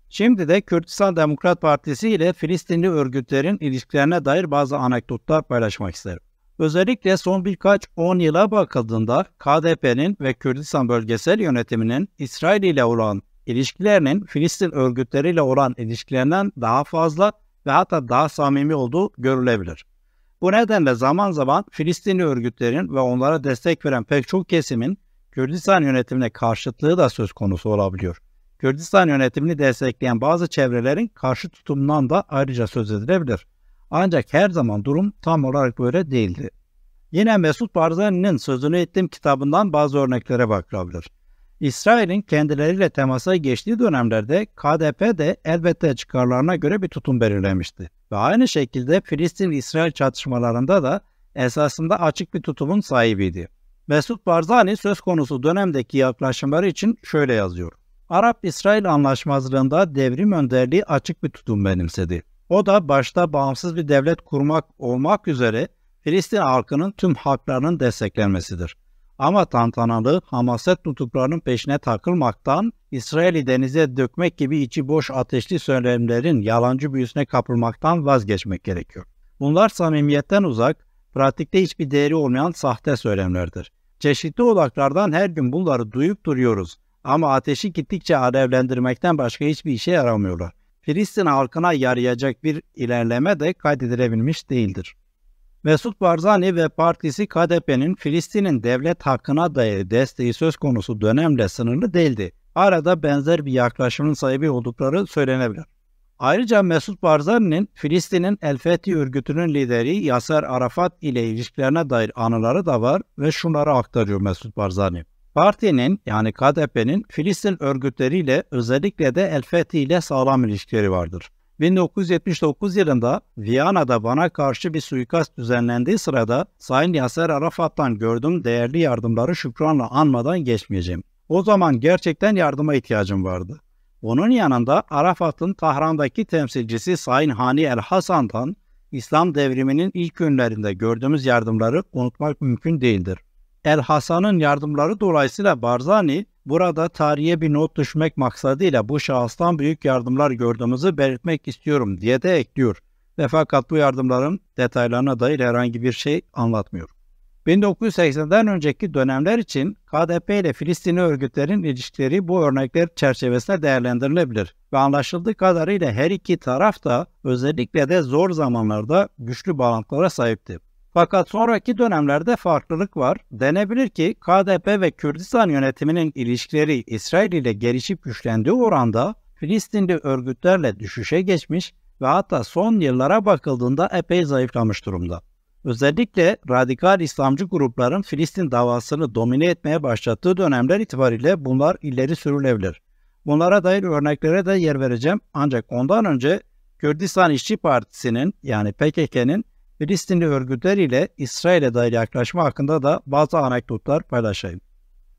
Şimdi de Kürdistan Demokrat Partisi ile Filistinli örgütlerin ilişkilerine dair bazı anekdotlar paylaşmak isterim. Özellikle son birkaç 10 yıla bakıldığında KDP'nin ve Kürdistan bölgesel yönetiminin İsrail ile olan ilişkilerinin Filistin örgütleriyle olan ilişkilerinden daha fazla ve hatta daha samimi olduğu görülebilir. Bu nedenle zaman zaman Filistinli örgütlerin ve onlara destek veren pek çok kesimin Kürdistan yönetimine karşıtlığı da söz konusu olabiliyor. Kürdistan yönetimini destekleyen bazı çevrelerin karşı tutumundan da ayrıca söz edilebilir. Ancak her zaman durum tam olarak böyle değildi. Yine Mesut Barzani'nin sözünü ettiğim kitabından bazı örneklere bakılabilir. İsrail'in kendileriyle temasa geçtiği dönemlerde KDP de elbette çıkarlarına göre bir tutum belirlemişti. Ve aynı şekilde Filistin-İsrail çatışmalarında da esasında açık bir tutumun sahibiydi. Mesut Barzani söz konusu dönemdeki yaklaşımları için şöyle yazıyor. Arap-İsrail anlaşmazlığında devrim önderliği açık bir tutum benimsedi. O da başta bağımsız bir devlet kurmak olmak üzere Filistin halkının tüm haklarının desteklenmesidir. Ama tantanalı hamaset nutuklarının peşine takılmaktan, İsrail'i denize dökmek gibi içi boş ateşli söylemlerin yalancı büyüsüne kapılmaktan vazgeçmek gerekiyor. Bunlar samimiyetten uzak, pratikte hiçbir değeri olmayan sahte söylemlerdir. Çeşitli odaklardan her gün bunları duyup duruyoruz ama ateşi gittikçe alevlendirmekten başka hiçbir işe yaramıyorlar. Filistin halkına yarayacak bir ilerleme de kaydedilebilmiş değildir. Mesut Barzani ve partisi KDP'nin Filistin'in devlet hakkına dair desteği söz konusu dönemle sınırlı değildi. Arada benzer bir yaklaşımın sahibi oldukları söylenebilir. Ayrıca Mesut Barzani'nin Filistin'in El Fethi örgütünün lideri Yasser Arafat ile ilişkilerine dair anıları da var ve şunları aktarıyor Mesut Barzani. Partinin yani KDP'nin Filistin örgütleriyle özellikle de El Fethi ile sağlam ilişkileri vardır. 1979 yılında Viyana'da bana karşı bir suikast düzenlendiği sırada Sayın Yaser Arafat'tan gördüğüm değerli yardımları şükranla anmadan geçmeyeceğim. O zaman gerçekten yardıma ihtiyacım vardı. Onun yanında Arafat'ın Tahran'daki temsilcisi Sayın Hani El Hasan'dan İslam devriminin ilk günlerinde gördüğümüz yardımları unutmak mümkün değildir. El Hasan'ın yardımları dolayısıyla Barzani Burada tarihe bir not düşmek maksadıyla bu şahıstan büyük yardımlar gördüğümüzü belirtmek istiyorum diye de ekliyor. Ve fakat bu yardımların detaylarına dair herhangi bir şey anlatmıyor. 1980'den önceki dönemler için KDP ile Filistinli örgütlerin ilişkileri bu örnekler çerçevesinde değerlendirilebilir ve anlaşıldığı kadarıyla her iki taraf da özellikle de zor zamanlarda güçlü bağlantılara sahipti. Fakat sonraki dönemlerde farklılık var. Denebilir ki KDP ve Kürdistan yönetiminin ilişkileri İsrail ile gelişip güçlendiği oranda Filistinli örgütlerle düşüşe geçmiş ve hatta son yıllara bakıldığında epey zayıflamış durumda. Özellikle radikal İslamcı grupların Filistin davasını domine etmeye başlattığı dönemler itibariyle bunlar ileri sürülebilir. Bunlara dair örneklere de yer vereceğim ancak ondan önce Kürdistan İşçi Partisi'nin yani PKK'nin Filistinli örgütler ile İsrail'e dair yaklaşma hakkında da bazı anekdotlar paylaşayım.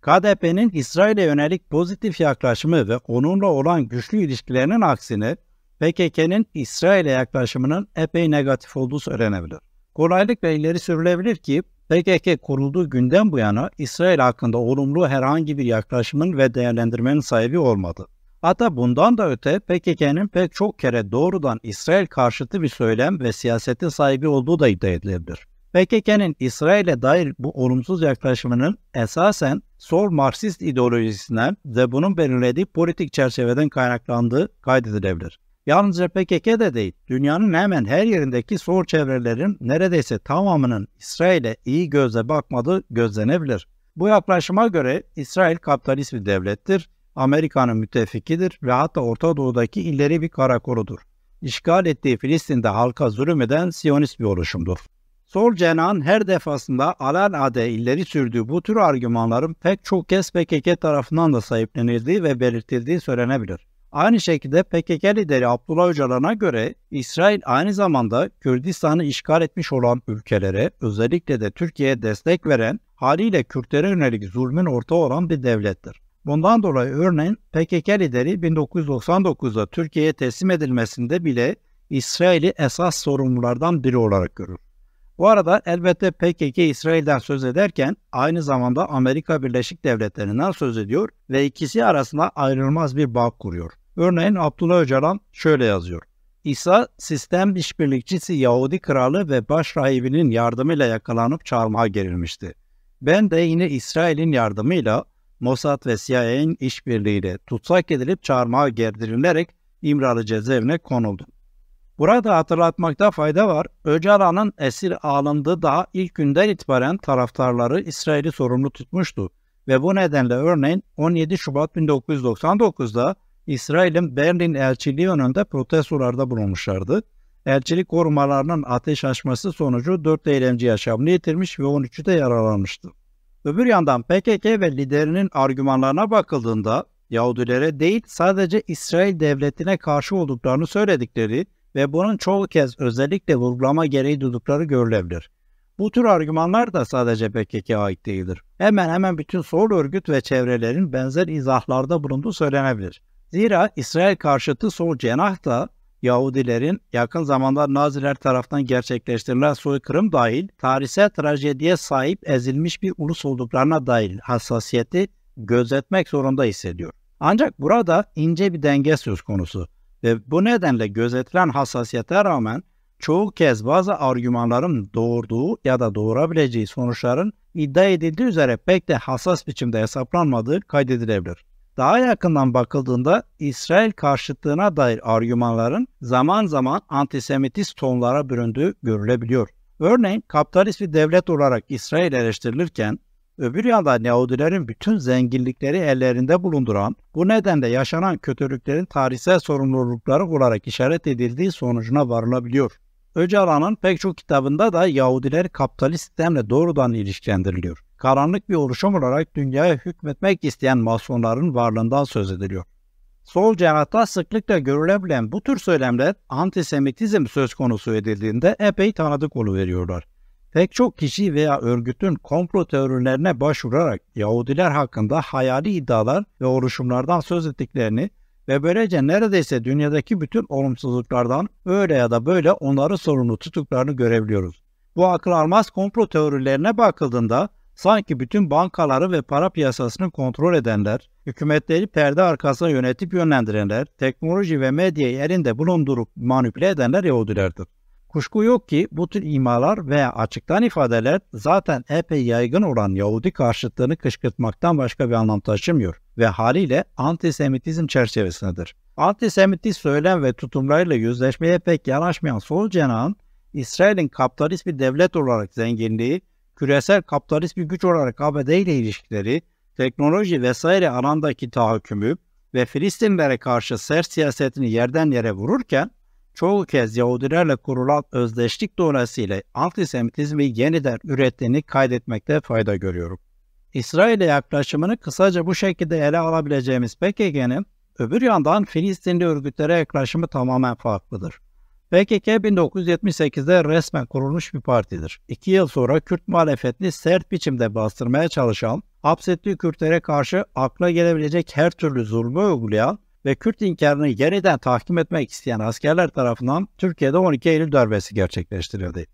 KDP'nin İsrail'e yönelik pozitif yaklaşımı ve onunla olan güçlü ilişkilerinin aksine PKK'nin İsrail'e yaklaşımının epey negatif olduğu söylenebilir. Kolaylıkla ileri sürülebilir ki PKK kurulduğu günden bu yana İsrail hakkında olumlu herhangi bir yaklaşımın ve değerlendirmenin sahibi olmadı. Hatta bundan da öte PKK'nın pek çok kere doğrudan İsrail karşıtı bir söylem ve siyasete sahibi olduğu da iddia edilebilir. PKK'nın İsrail'e dair bu olumsuz yaklaşımının esasen sol Marksist ideolojisinden ve bunun belirlediği politik çerçeveden kaynaklandığı kaydedilebilir. Yalnızca PKK de değil, dünyanın hemen her yerindeki sol çevrelerin neredeyse tamamının İsrail'e iyi gözle bakmadığı gözlenebilir. Bu yaklaşıma göre İsrail kapitalist bir devlettir Amerika'nın müttefikidir ve hatta Orta Doğu'daki ileri bir karakoludur. İşgal ettiği Filistin'de halka zulüm eden Siyonist bir oluşumdur. Sol cenahın her defasında Al-Ade illeri sürdüğü bu tür argümanların pek çok kez PKK tarafından da sahiplenildiği ve belirtildiği söylenebilir. Aynı şekilde PKK lideri Abdullah Öcalan'a göre İsrail aynı zamanda Kürdistan'ı işgal etmiş olan ülkelere özellikle de Türkiye'ye destek veren haliyle Kürtlere yönelik zulmün ortağı olan bir devlettir. Bundan dolayı örneğin PKK lideri 1999'da Türkiye'ye teslim edilmesinde bile İsrail'i esas sorumlulardan biri olarak görür. Bu arada elbette PKK İsrail'den söz ederken aynı zamanda Amerika Birleşik Devletleri'nden söz ediyor ve ikisi arasında ayrılmaz bir bağ kuruyor. Örneğin Abdullah Öcalan şöyle yazıyor. İsa sistem işbirlikçisi Yahudi kralı ve baş rahibinin yardımıyla yakalanıp çarmıha gerilmişti. Ben de yine İsrail'in yardımıyla Mossad ve CIA'nin işbirliğiyle tutsak edilip çarmıha gerdirilerek İmralı cezaevine konuldu. Burada hatırlatmakta fayda var. Öcalan'ın esir alındığı daha ilk günden itibaren taraftarları İsrail'i sorumlu tutmuştu. Ve bu nedenle örneğin 17 Şubat 1999'da İsrail'in Berlin elçiliği önünde protestolarda bulunmuşlardı. Elçilik korumalarının ateş açması sonucu 4 eylemci yaşamını yitirmiş ve 13'ü de yaralanmıştı. Öbür yandan PKK ve liderinin argümanlarına bakıldığında Yahudilere değil sadece İsrail devletine karşı olduklarını söyledikleri ve bunun çoğu kez özellikle vurgulama gereği duydukları görülebilir. Bu tür argümanlar da sadece PKK'ya ait değildir. Hemen hemen bütün sol örgüt ve çevrelerin benzer izahlarda bulunduğu söylenebilir. Zira İsrail karşıtı sol cenah da Yahudilerin yakın zamanda Naziler tarafından gerçekleştirilen soykırım dahil tarihsel trajediye sahip ezilmiş bir ulus olduklarına dair hassasiyeti gözetmek zorunda hissediyor. Ancak burada ince bir denge söz konusu ve bu nedenle gözetilen hassasiyete rağmen çoğu kez bazı argümanların doğurduğu ya da doğurabileceği sonuçların iddia edildiği üzere pek de hassas biçimde hesaplanmadığı kaydedilebilir. Daha yakından bakıldığında İsrail karşıtlığına dair argümanların zaman zaman antisemitist tonlara büründüğü görülebiliyor. Örneğin kapitalist bir devlet olarak İsrail eleştirilirken öbür yanda Yahudilerin bütün zenginlikleri ellerinde bulunduran bu nedenle yaşanan kötülüklerin tarihsel sorumlulukları olarak işaret edildiği sonucuna varılabiliyor. Öcalan'ın pek çok kitabında da Yahudiler kapitalist sistemle doğrudan ilişkilendiriliyor karanlık bir oluşum olarak dünyaya hükmetmek isteyen masonların varlığından söz ediliyor. Sol canatta sıklıkla görülebilen bu tür söylemler antisemitizm söz konusu edildiğinde epey tanıdık veriyorlar. Pek çok kişi veya örgütün komplo teorilerine başvurarak Yahudiler hakkında hayali iddialar ve oluşumlardan söz ettiklerini ve böylece neredeyse dünyadaki bütün olumsuzluklardan öyle ya da böyle onları sorunu tuttuklarını görebiliyoruz. Bu akıl almaz komplo teorilerine bakıldığında Sanki bütün bankaları ve para piyasasını kontrol edenler, hükümetleri perde arkasına yönetip yönlendirenler, teknoloji ve medyayı elinde bulundurup manipüle edenler Yahudilerdir. Kuşku yok ki bu tür imalar veya açıktan ifadeler zaten epey yaygın olan Yahudi karşıtlığını kışkırtmaktan başka bir anlam taşımıyor ve haliyle antisemitizm çerçevesindedir. Antisemitist söylem ve tutumlarıyla yüzleşmeye pek yanaşmayan sol cenahın İsrail'in kapitalist bir devlet olarak zenginliği küresel kapitalist bir güç olarak ABD ile ilişkileri, teknoloji vesaire arandaki tahakkümü ve Filistinlere karşı sert siyasetini yerden yere vururken çoğu kez Yahudilerle kurulan özdeşlik dolayısıyla antisemitizmi yeniden ürettiğini kaydetmekte fayda görüyorum. İsrail'e yaklaşımını kısaca bu şekilde ele alabileceğimiz PKK'nın öbür yandan Filistinli örgütlere yaklaşımı tamamen farklıdır. PKK 1978'de resmen kurulmuş bir partidir. İki yıl sonra Kürt muhalefetini sert biçimde bastırmaya çalışan, hapsettiği Kürtlere karşı akla gelebilecek her türlü zulmü uygulayan ve Kürt inkarını yeniden tahkim etmek isteyen askerler tarafından Türkiye'de 12 Eylül darbesi gerçekleştirildi.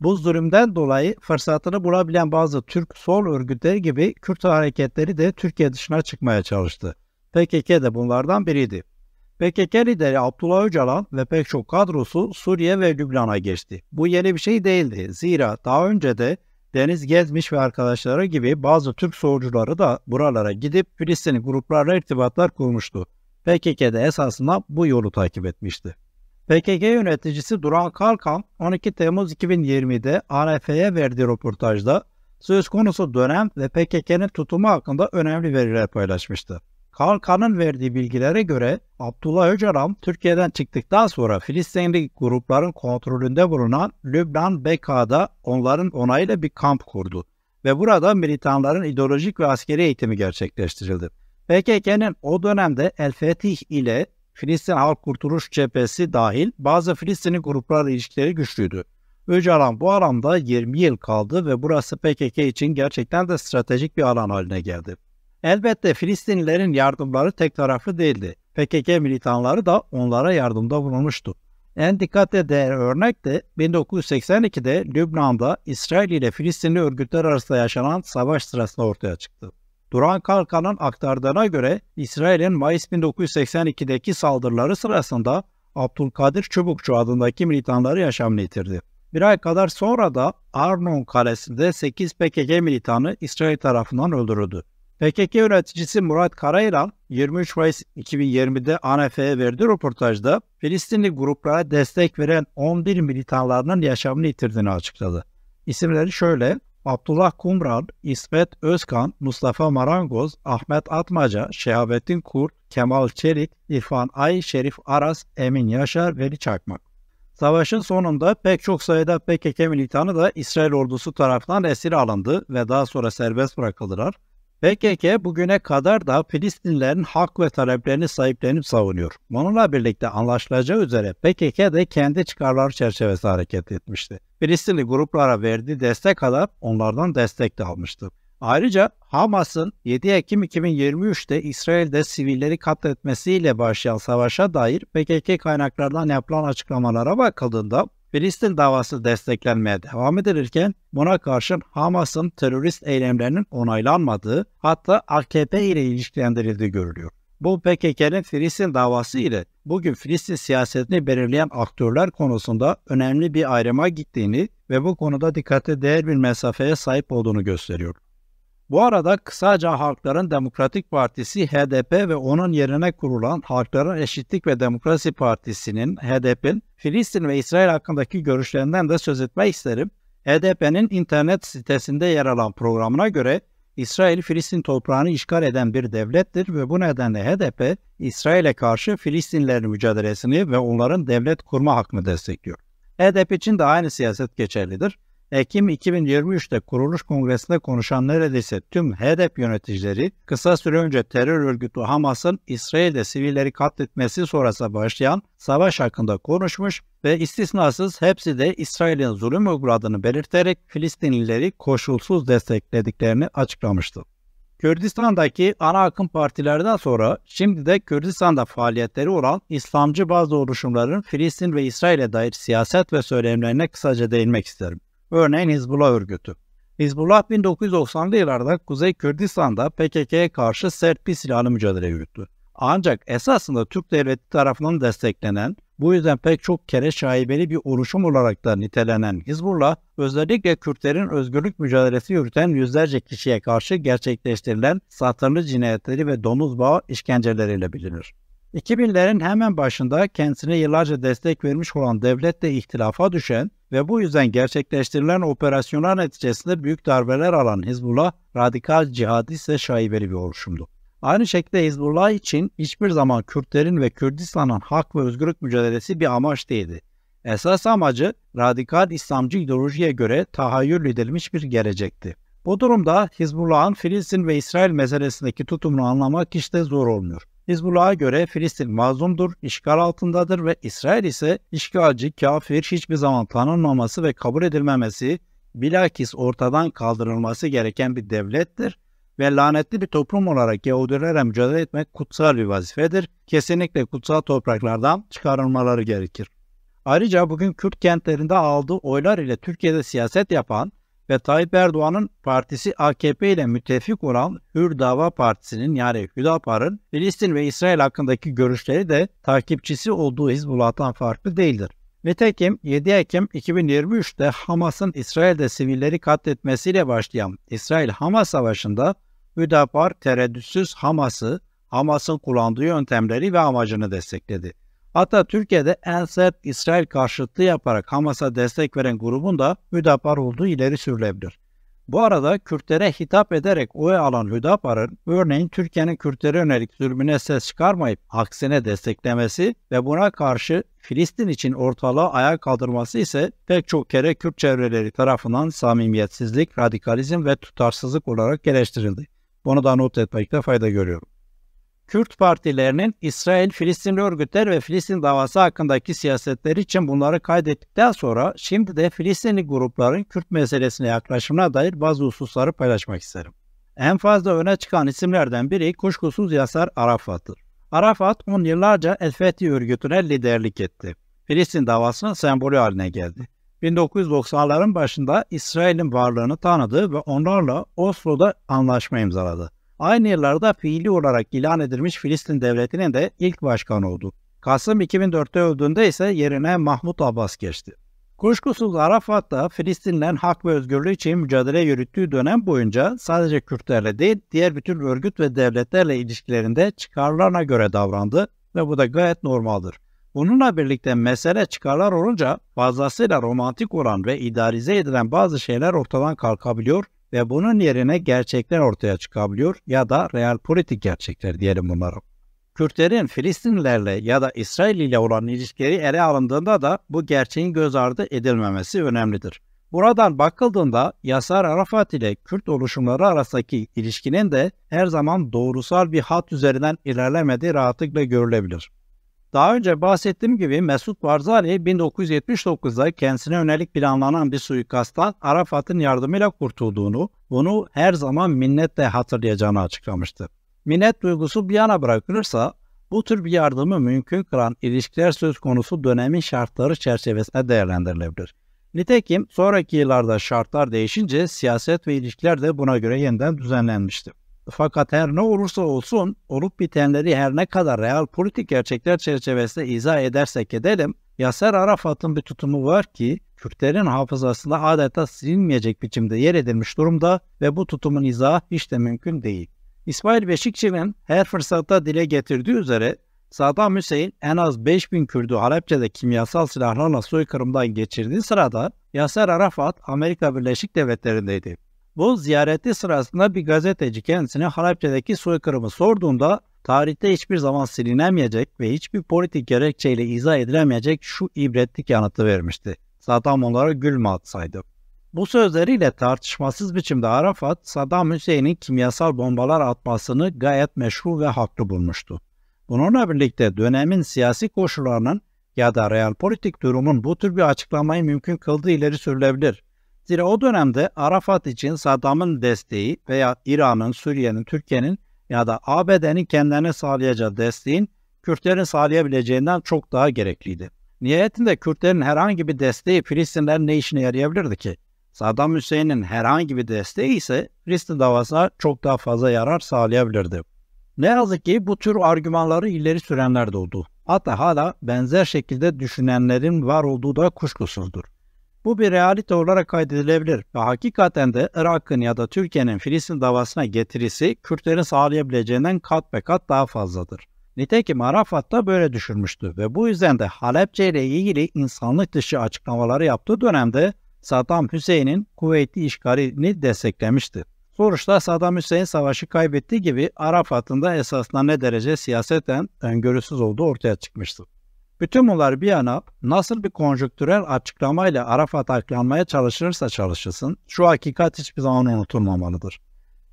Bu zulümden dolayı fırsatını bulabilen bazı Türk sol örgütleri gibi Kürt hareketleri de Türkiye dışına çıkmaya çalıştı. PKK de bunlardan biriydi. PKK lideri Abdullah Öcalan ve pek çok kadrosu Suriye ve Lübnan'a geçti. Bu yeni bir şey değildi. Zira daha önce de Deniz Gezmiş ve arkadaşları gibi bazı Türk solcuları da buralara gidip Filistin gruplarla irtibatlar kurmuştu. PKK de esasında bu yolu takip etmişti. PKK yöneticisi Duran Kalkan 12 Temmuz 2020'de ANF'ye verdiği röportajda söz konusu dönem ve PKK'nın tutumu hakkında önemli veriler paylaşmıştı. Kalkan'ın verdiği bilgilere göre Abdullah Öcalan Türkiye'den çıktıktan sonra Filistinli grupların kontrolünde bulunan Lübnan Beka'da onların onayıyla bir kamp kurdu ve burada militanların ideolojik ve askeri eğitimi gerçekleştirildi. PKK'nın o dönemde El Fetih ile Filistin Halk Kurtuluş Cephesi dahil bazı Filistinli gruplarla ilişkileri güçlüydü. Öcalan bu alanda 20 yıl kaldı ve burası PKK için gerçekten de stratejik bir alan haline geldi. Elbette Filistinlilerin yardımları tek taraflı değildi. PKK militanları da onlara yardımda bulunmuştu. En dikkate değer örnek de 1982'de Lübnan'da İsrail ile Filistinli örgütler arasında yaşanan savaş sırasında ortaya çıktı. Duran Kalkan'ın aktardığına göre İsrail'in Mayıs 1982'deki saldırıları sırasında Abdülkadir Çubukçu adındaki militanları yaşamını yitirdi. Bir ay kadar sonra da Arnon Kalesi'nde 8 PKK militanı İsrail tarafından öldürüldü. PKK yöneticisi Murat Karayılan 23 Mayıs 2020'de ANF'ye verdiği röportajda Filistinli gruplara destek veren 11 militanlarının yaşamını yitirdiğini açıkladı. İsimleri şöyle Abdullah Kumral, İsmet Özkan, Mustafa Marangoz, Ahmet Atmaca, Şehabettin Kurt, Kemal Çelik, İrfan Ay, Şerif Aras, Emin Yaşar, Veli Çakmak. Savaşın sonunda pek çok sayıda PKK militanı da İsrail ordusu tarafından esir alındı ve daha sonra serbest bırakıldılar. PKK bugüne kadar da Filistinlerin hak ve taleplerini sahiplenip savunuyor. Bununla birlikte anlaşılacağı üzere PKK de kendi çıkarları çerçevesi hareket etmişti. Filistinli gruplara verdiği destek alıp onlardan destek de almıştı. Ayrıca Hamas'ın 7 Ekim 2023'te İsrail'de sivilleri katletmesiyle başlayan savaşa dair PKK kaynaklarından yapılan açıklamalara bakıldığında Filistin davası desteklenmeye devam edilirken buna karşın Hamas'ın terörist eylemlerinin onaylanmadığı hatta AKP ile ilişkilendirildiği görülüyor. Bu PKK'nin Filistin davası ile bugün Filistin siyasetini belirleyen aktörler konusunda önemli bir ayrıma gittiğini ve bu konuda dikkate değer bir mesafeye sahip olduğunu gösteriyor. Bu arada kısaca Halkların Demokratik Partisi HDP ve onun yerine kurulan Halkların Eşitlik ve Demokrasi Partisi'nin HDP'nin Filistin ve İsrail hakkındaki görüşlerinden de söz etmek isterim. HDP'nin internet sitesinde yer alan programına göre İsrail Filistin toprağını işgal eden bir devlettir ve bu nedenle HDP İsrail'e karşı Filistinlerin mücadelesini ve onların devlet kurma hakkını destekliyor. HDP için de aynı siyaset geçerlidir. Ekim 2023'te kuruluş kongresinde konuşan neredeyse tüm HDP yöneticileri kısa süre önce terör örgütü Hamas'ın İsrail'de sivilleri katletmesi sonrası başlayan savaş hakkında konuşmuş ve istisnasız hepsi de İsrail'in zulüm uyguladığını belirterek Filistinlileri koşulsuz desteklediklerini açıklamıştı. Kürdistan'daki ana akım partilerden sonra şimdi de Kürdistan'da faaliyetleri olan İslamcı bazı oluşumların Filistin ve İsrail'e dair siyaset ve söylemlerine kısaca değinmek isterim. Örneğin Hizbullah örgütü. Hizbullah 1990'lı yıllarda Kuzey Kürdistan'da PKK'ye karşı sert bir silahlı mücadele yürüttü. Ancak esasında Türk devleti tarafından desteklenen, bu yüzden pek çok kere şaibeli bir oluşum olarak da nitelenen Hizbullah, özellikle Kürtlerin özgürlük mücadelesi yürüten yüzlerce kişiye karşı gerçekleştirilen satırlı cinayetleri ve domuz bağı işkenceleriyle bilinir. 2000'lerin hemen başında kendisine yıllarca destek vermiş olan devletle ihtilafa düşen ve bu yüzden gerçekleştirilen operasyonlar neticesinde büyük darbeler alan Hizbullah, radikal cihadist ve şaibeli bir oluşumdu. Aynı şekilde Hizbullah için hiçbir zaman Kürtlerin ve Kürdistan'ın hak ve özgürlük mücadelesi bir amaç değildi. Esas amacı radikal İslamcı ideolojiye göre tahayyül edilmiş bir gelecekti. Bu durumda Hizbullah'ın Filistin ve İsrail meselesindeki tutumunu anlamak işte zor olmuyor. Hizbullah'a göre Filistin mazlumdur, işgal altındadır ve İsrail ise işgalci, kafir, hiçbir zaman tanınmaması ve kabul edilmemesi, bilakis ortadan kaldırılması gereken bir devlettir ve lanetli bir toplum olarak Yahudilerle mücadele etmek kutsal bir vazifedir. Kesinlikle kutsal topraklardan çıkarılmaları gerekir. Ayrıca bugün Kürt kentlerinde aldığı oylar ile Türkiye'de siyaset yapan ve Tayyip Erdoğan'ın partisi AKP ile müttefik olan Hür Dava Partisi'nin yani Hüdapar'ın Filistin ve İsrail hakkındaki görüşleri de takipçisi olduğu Hizbullah'tan farklı değildir. Nitekim 7 Ekim 2023'te Hamas'ın İsrail'de sivilleri katletmesiyle başlayan İsrail-Hamas savaşında Hüdapar tereddütsüz Hamas'ı, Hamas'ın kullandığı yöntemleri ve amacını destekledi. Hatta Türkiye'de en sert İsrail karşıtı yaparak Hamas'a destek veren grubun da Hüdapar olduğu ileri sürülebilir. Bu arada Kürtlere hitap ederek oy alan Hüdapar'ın örneğin Türkiye'nin Kürtlere yönelik zulmüne ses çıkarmayıp aksine desteklemesi ve buna karşı Filistin için ortalığı ayağa kaldırması ise pek çok kere Kürt çevreleri tarafından samimiyetsizlik, radikalizm ve tutarsızlık olarak eleştirildi. Bunu da not etmekte fayda görüyorum. Kürt partilerinin İsrail, Filistinli örgütler ve Filistin davası hakkındaki siyasetleri için bunları kaydettikten sonra şimdi de Filistinli grupların Kürt meselesine yaklaşımına dair bazı hususları paylaşmak isterim. En fazla öne çıkan isimlerden biri kuşkusuz Yasar Arafat'tır. Arafat on yıllarca El Fethi örgütüne liderlik etti. Filistin davasının sembolü haline geldi. 1990'ların başında İsrail'in varlığını tanıdı ve onlarla Oslo'da anlaşma imzaladı. Aynı yıllarda fiili olarak ilan edilmiş Filistin Devleti'nin de ilk başkanı oldu. Kasım 2004'te öldüğünde ise yerine Mahmut Abbas geçti. Kuşkusuz Arafat da Filistin'den hak ve özgürlüğü için mücadele yürüttüğü dönem boyunca sadece Kürtlerle değil diğer bütün örgüt ve devletlerle ilişkilerinde çıkarlarına göre davrandı ve bu da gayet normaldir. Bununla birlikte mesele çıkarlar olunca fazlasıyla romantik olan ve idarize edilen bazı şeyler ortadan kalkabiliyor ve bunun yerine gerçekler ortaya çıkabiliyor ya da real politik gerçekler diyelim bunları. Kürtlerin Filistinlerle ya da İsrail ile olan ilişkileri ele alındığında da bu gerçeğin göz ardı edilmemesi önemlidir. Buradan bakıldığında Yasar Arafat ile Kürt oluşumları arasındaki ilişkinin de her zaman doğrusal bir hat üzerinden ilerlemediği rahatlıkla görülebilir. Daha önce bahsettiğim gibi Mesut Barzani 1979'da kendisine yönelik planlanan bir suikasttan Arafat'ın yardımıyla kurtulduğunu, bunu her zaman minnetle hatırlayacağını açıklamıştı. Minnet duygusu bir yana bırakılırsa bu tür bir yardımı mümkün kılan ilişkiler söz konusu dönemin şartları çerçevesinde değerlendirilebilir. Nitekim sonraki yıllarda şartlar değişince siyaset ve ilişkiler de buna göre yeniden düzenlenmişti. Fakat her ne olursa olsun olup bitenleri her ne kadar real politik gerçekler çerçevesinde izah edersek edelim, Yaser Arafat'ın bir tutumu var ki Kürtlerin hafızasında adeta silinmeyecek biçimde yer edilmiş durumda ve bu tutumun izahı hiç de mümkün değil. İsmail Beşikçi'nin her fırsatta dile getirdiği üzere Saddam Hüseyin en az 5000 Kürdü Halepçe'de kimyasal silahlarla soykırımdan geçirdiği sırada Yasser Arafat Amerika Birleşik Devletleri'ndeydi. Bu ziyareti sırasında bir gazeteci kendisine Halepçe'deki soykırımı sorduğunda tarihte hiçbir zaman silinemeyecek ve hiçbir politik gerekçeyle izah edilemeyecek şu ibretlik yanıtı vermişti. Saddam onlara gül mü atsaydı? Bu sözleriyle tartışmasız biçimde Arafat, Saddam Hüseyin'in kimyasal bombalar atmasını gayet meşhur ve haklı bulmuştu. Bununla birlikte dönemin siyasi koşullarının ya da politik durumun bu tür bir açıklamayı mümkün kıldığı ileri sürülebilir. Aksine o dönemde Arafat için Saddam'ın desteği veya İran'ın, Suriye'nin, Türkiye'nin ya da ABD'nin kendilerine sağlayacağı desteğin Kürtlerin sağlayabileceğinden çok daha gerekliydi. Nihayetinde Kürtlerin herhangi bir desteği Filistinlerin ne işine yarayabilirdi ki? Saddam Hüseyin'in herhangi bir desteği ise Filistin davasına çok daha fazla yarar sağlayabilirdi. Ne yazık ki bu tür argümanları ileri sürenler de oldu. Hatta hala benzer şekilde düşünenlerin var olduğu da kuşkusuzdur. Bu bir realite olarak kaydedilebilir ve hakikaten de Irak'ın ya da Türkiye'nin Filistin davasına getirisi Kürtlerin sağlayabileceğinden kat be kat daha fazladır. Nitekim Arafat da böyle düşünmüştü ve bu yüzden de Halepçe ile ilgili insanlık dışı açıklamaları yaptığı dönemde Saddam Hüseyin'in kuvvetli işgalini desteklemişti. Sonuçta Saddam Hüseyin savaşı kaybettiği gibi Arafat'ın da esasında ne derece siyaseten öngörüsüz olduğu ortaya çıkmıştı. Bütün bunlar bir yana nasıl bir konjüktürel açıklamayla Arafat aklanmaya çalışırsa çalışılsın şu hakikat hiçbir zaman unutulmamalıdır.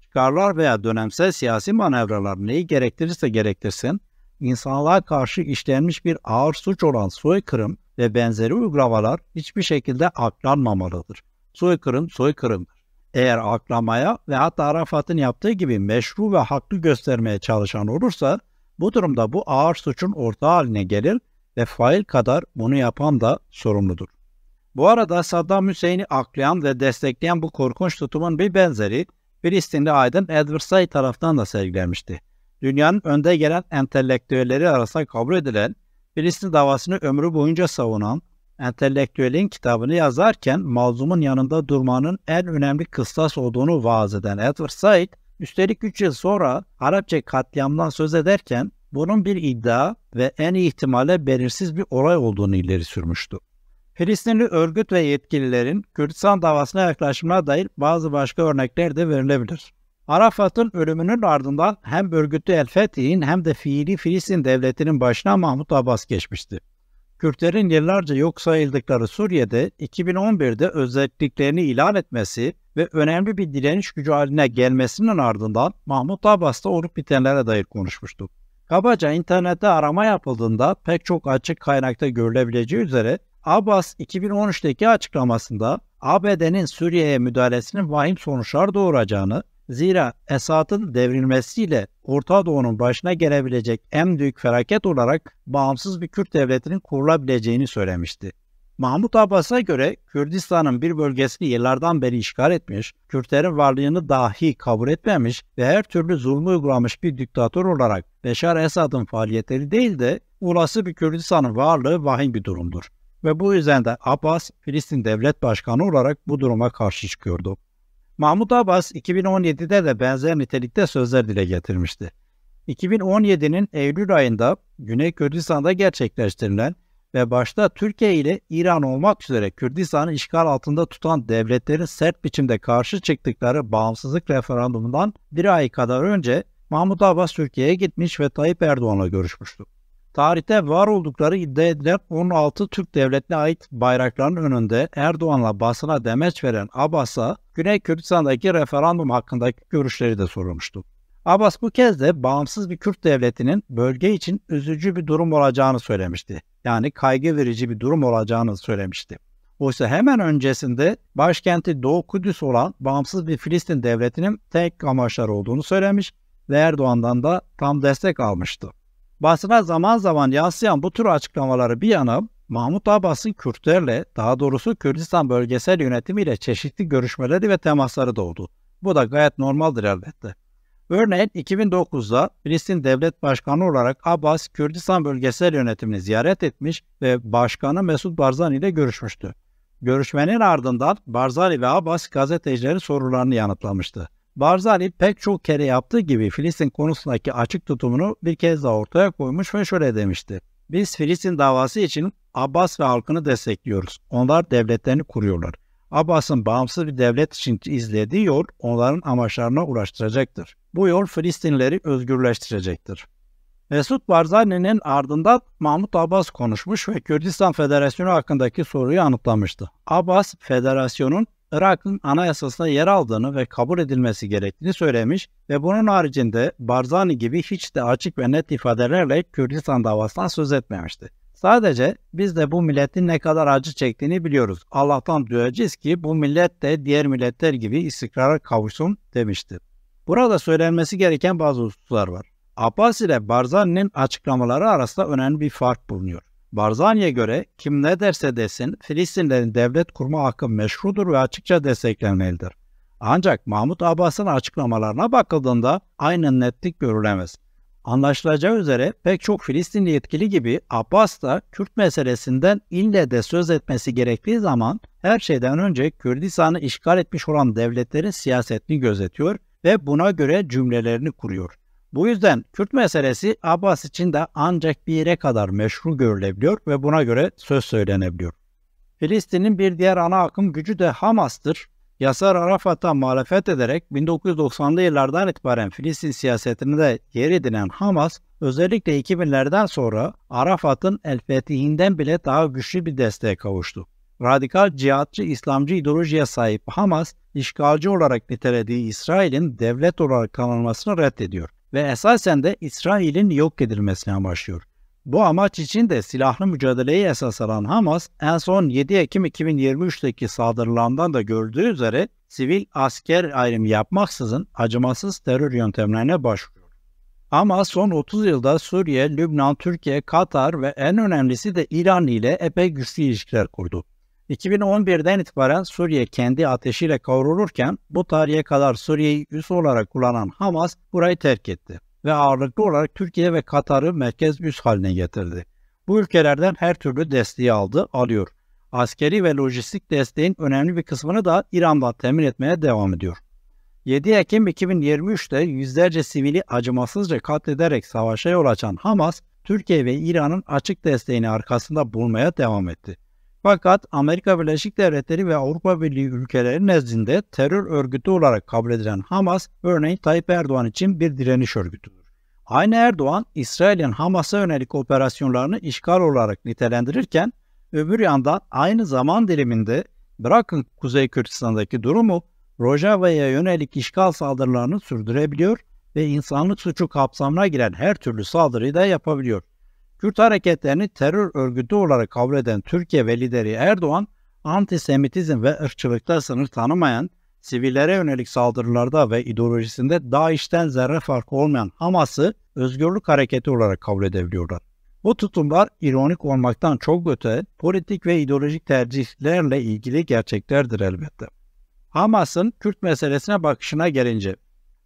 Çıkarlar veya dönemsel siyasi manevralar neyi gerektirirse gerektirsin, insanlığa karşı işlenmiş bir ağır suç olan soykırım ve benzeri uygulamalar hiçbir şekilde aklanmamalıdır. Soykırım soykırımdır. Eğer aklamaya ve hatta Arafat'ın yaptığı gibi meşru ve haklı göstermeye çalışan olursa bu durumda bu ağır suçun orta haline gelir ve fail kadar bunu yapan da sorumludur. Bu arada Saddam Hüseyin'i aklayan ve destekleyen bu korkunç tutumun bir benzeri Filistinli aydın Edward Say tarafından da sergilenmişti. Dünyanın önde gelen entelektüelleri arasında kabul edilen Filistin davasını ömrü boyunca savunan entelektüelin kitabını yazarken mazlumun yanında durmanın en önemli kıstas olduğunu vaaz eden Edward Said, üstelik 3 yıl sonra Arapça katliamdan söz ederken bunun bir iddia ve en ihtimale belirsiz bir olay olduğunu ileri sürmüştü. Filistinli örgüt ve yetkililerin Kürdistan davasına yaklaşımına dair bazı başka örnekler de verilebilir. Arafat'ın ölümünün ardından hem örgütlü El Fethi'nin hem de fiili Filistin devletinin başına Mahmut Abbas geçmişti. Kürtlerin yıllarca yok sayıldıkları Suriye'de 2011'de özelliklerini ilan etmesi ve önemli bir direniş gücü haline gelmesinin ardından Mahmut Abbas'ta olup bitenlere dair konuşmuştuk. Kabaca internette arama yapıldığında pek çok açık kaynakta görülebileceği üzere Abbas 2013'teki açıklamasında ABD'nin Suriye'ye müdahalesinin vahim sonuçlar doğuracağını, zira Esad'ın devrilmesiyle Orta Doğu'nun başına gelebilecek en büyük felaket olarak bağımsız bir Kürt devletinin kurulabileceğini söylemişti. Mahmut Abbas'a göre Kürdistan'ın bir bölgesini yıllardan beri işgal etmiş, Kürtlerin varlığını dahi kabul etmemiş ve her türlü zulmü uygulamış bir diktatör olarak Beşar Esad'ın faaliyetleri değil de olası bir Kürdistan'ın varlığı vahim bir durumdur. Ve bu yüzden de Abbas, Filistin devlet başkanı olarak bu duruma karşı çıkıyordu. Mahmut Abbas 2017'de de benzer nitelikte sözler dile getirmişti. 2017'nin Eylül ayında Güney Kürdistan'da gerçekleştirilen ve başta Türkiye ile İran olmak üzere Kürdistan'ı işgal altında tutan devletlerin sert biçimde karşı çıktıkları bağımsızlık referandumundan bir ay kadar önce Mahmut Abbas Türkiye'ye gitmiş ve Tayyip Erdoğan'la görüşmüştü. Tarihte var oldukları iddia edilen 16 Türk devletine ait bayrakların önünde Erdoğan'la basına demeç veren Abbas'a Güney Kürdistan'daki referandum hakkındaki görüşleri de sorulmuştu. Abbas bu kez de bağımsız bir Kürt devletinin bölge için üzücü bir durum olacağını söylemişti. Yani kaygı verici bir durum olacağını söylemişti. Oysa hemen öncesinde başkenti Doğu Kudüs olan bağımsız bir Filistin devletinin tek amaçları olduğunu söylemiş ve Erdoğan'dan da tam destek almıştı. Basına zaman zaman yansıyan bu tür açıklamaları bir yana Mahmut Abbas'ın Kürtlerle daha doğrusu Kürdistan bölgesel yönetimiyle çeşitli görüşmeleri ve temasları da oldu. Bu da gayet normaldir elbette. Örneğin 2009'da Filistin Devlet Başkanı olarak Abbas Kürdistan bölgesel yönetimini ziyaret etmiş ve Başkanı Mesut Barzani ile görüşmüştü. Görüşmenin ardından Barzani ve Abbas gazetecilerin sorularını yanıtlamıştı. Barzani pek çok kere yaptığı gibi Filistin konusundaki açık tutumunu bir kez daha ortaya koymuş ve şöyle demişti. Biz Filistin davası için Abbas ve halkını destekliyoruz. Onlar devletlerini kuruyorlar. Abbas'ın bağımsız bir devlet için izlediği yol onların amaçlarına ulaştıracaktır. Bu yol Filistinleri özgürleştirecektir. Mesut Barzani'nin ardından Mahmut Abbas konuşmuş ve Kürdistan Federasyonu hakkındaki soruyu yanıtlamıştı. Abbas, federasyonun Irak'ın anayasasına yer aldığını ve kabul edilmesi gerektiğini söylemiş ve bunun haricinde Barzani gibi hiç de açık ve net ifadelerle Kürdistan davasından söz etmemişti. Sadece biz de bu milletin ne kadar acı çektiğini biliyoruz. Allah'tan duyacağız ki bu millet de diğer milletler gibi istikrara kavuşsun demişti. Burada söylenmesi gereken bazı hususlar var. Abbas ile Barzani'nin açıklamaları arasında önemli bir fark bulunuyor. Barzani'ye göre kim ne derse desin Filistinlerin devlet kurma hakkı meşrudur ve açıkça desteklenmelidir. Ancak Mahmut Abbas'ın açıklamalarına bakıldığında aynı netlik görülemez. Anlaşılacağı üzere pek çok Filistinli yetkili gibi Abbas da Kürt meselesinden ille de söz etmesi gerektiği zaman her şeyden önce Kürdistan'ı işgal etmiş olan devletlerin siyasetini gözetiyor ve buna göre cümlelerini kuruyor. Bu yüzden Kürt meselesi Abbas için de ancak bir yere kadar meşru görülebiliyor ve buna göre söz söylenebiliyor. Filistin'in bir diğer ana akım gücü de Hamas'tır. Yasar Arafat'a muhalefet ederek 1990'lı yıllardan itibaren Filistin siyasetinde yer edinen Hamas, özellikle 2000'lerden sonra Arafat'ın El Fethi'inden bile daha güçlü bir desteğe kavuştu. Radikal cihatçı İslamcı ideolojiye sahip Hamas, işgalci olarak nitelediği İsrail'in devlet olarak tanınmasını reddediyor ve esasen de İsrail'in yok edilmesine amaçlıyor. Bu amaç için de silahlı mücadeleyi esas alan Hamas en son 7 Ekim 2023'teki saldırılarından da gördüğü üzere sivil asker ayrımı yapmaksızın acımasız terör yöntemlerine başvuruyor. Ama son 30 yılda Suriye, Lübnan, Türkiye, Katar ve en önemlisi de İran ile epey güçlü ilişkiler kurdu. 2011'den itibaren Suriye kendi ateşiyle kavrulurken bu tarihe kadar Suriye'yi üs olarak kullanan Hamas burayı terk etti ve ağırlıklı olarak Türkiye ve Katar'ı merkez üs haline getirdi. Bu ülkelerden her türlü desteği aldı, alıyor. Askeri ve lojistik desteğin önemli bir kısmını da İran'dan temin etmeye devam ediyor. 7 Ekim 2023'te yüzlerce sivili acımasızca katlederek savaşa yol açan Hamas, Türkiye ve İran'ın açık desteğini arkasında bulmaya devam etti. Fakat Amerika Birleşik Devletleri ve Avrupa Birliği ülkeleri nezdinde terör örgütü olarak kabul edilen Hamas, örneğin Tayyip Erdoğan için bir direniş örgütüdür. Aynı Erdoğan, İsrail'in Hamas'a yönelik operasyonlarını işgal olarak nitelendirirken, öbür yandan aynı zaman diliminde bırakın Kuzey Kürtistan'daki durumu, Rojava'ya yönelik işgal saldırılarını sürdürebiliyor ve insanlık suçu kapsamına giren her türlü saldırıyı da yapabiliyor. Kürt hareketlerini terör örgütü olarak kabul eden Türkiye ve lideri Erdoğan, antisemitizm ve ırkçılıkta sınır tanımayan, sivillere yönelik saldırılarda ve ideolojisinde DAEŞ'ten zerre farkı olmayan Hamas'ı özgürlük hareketi olarak kabul edebiliyorlar. Bu tutumlar ironik olmaktan çok öte politik ve ideolojik tercihlerle ilgili gerçeklerdir elbette. Hamas'ın Kürt meselesine bakışına gelince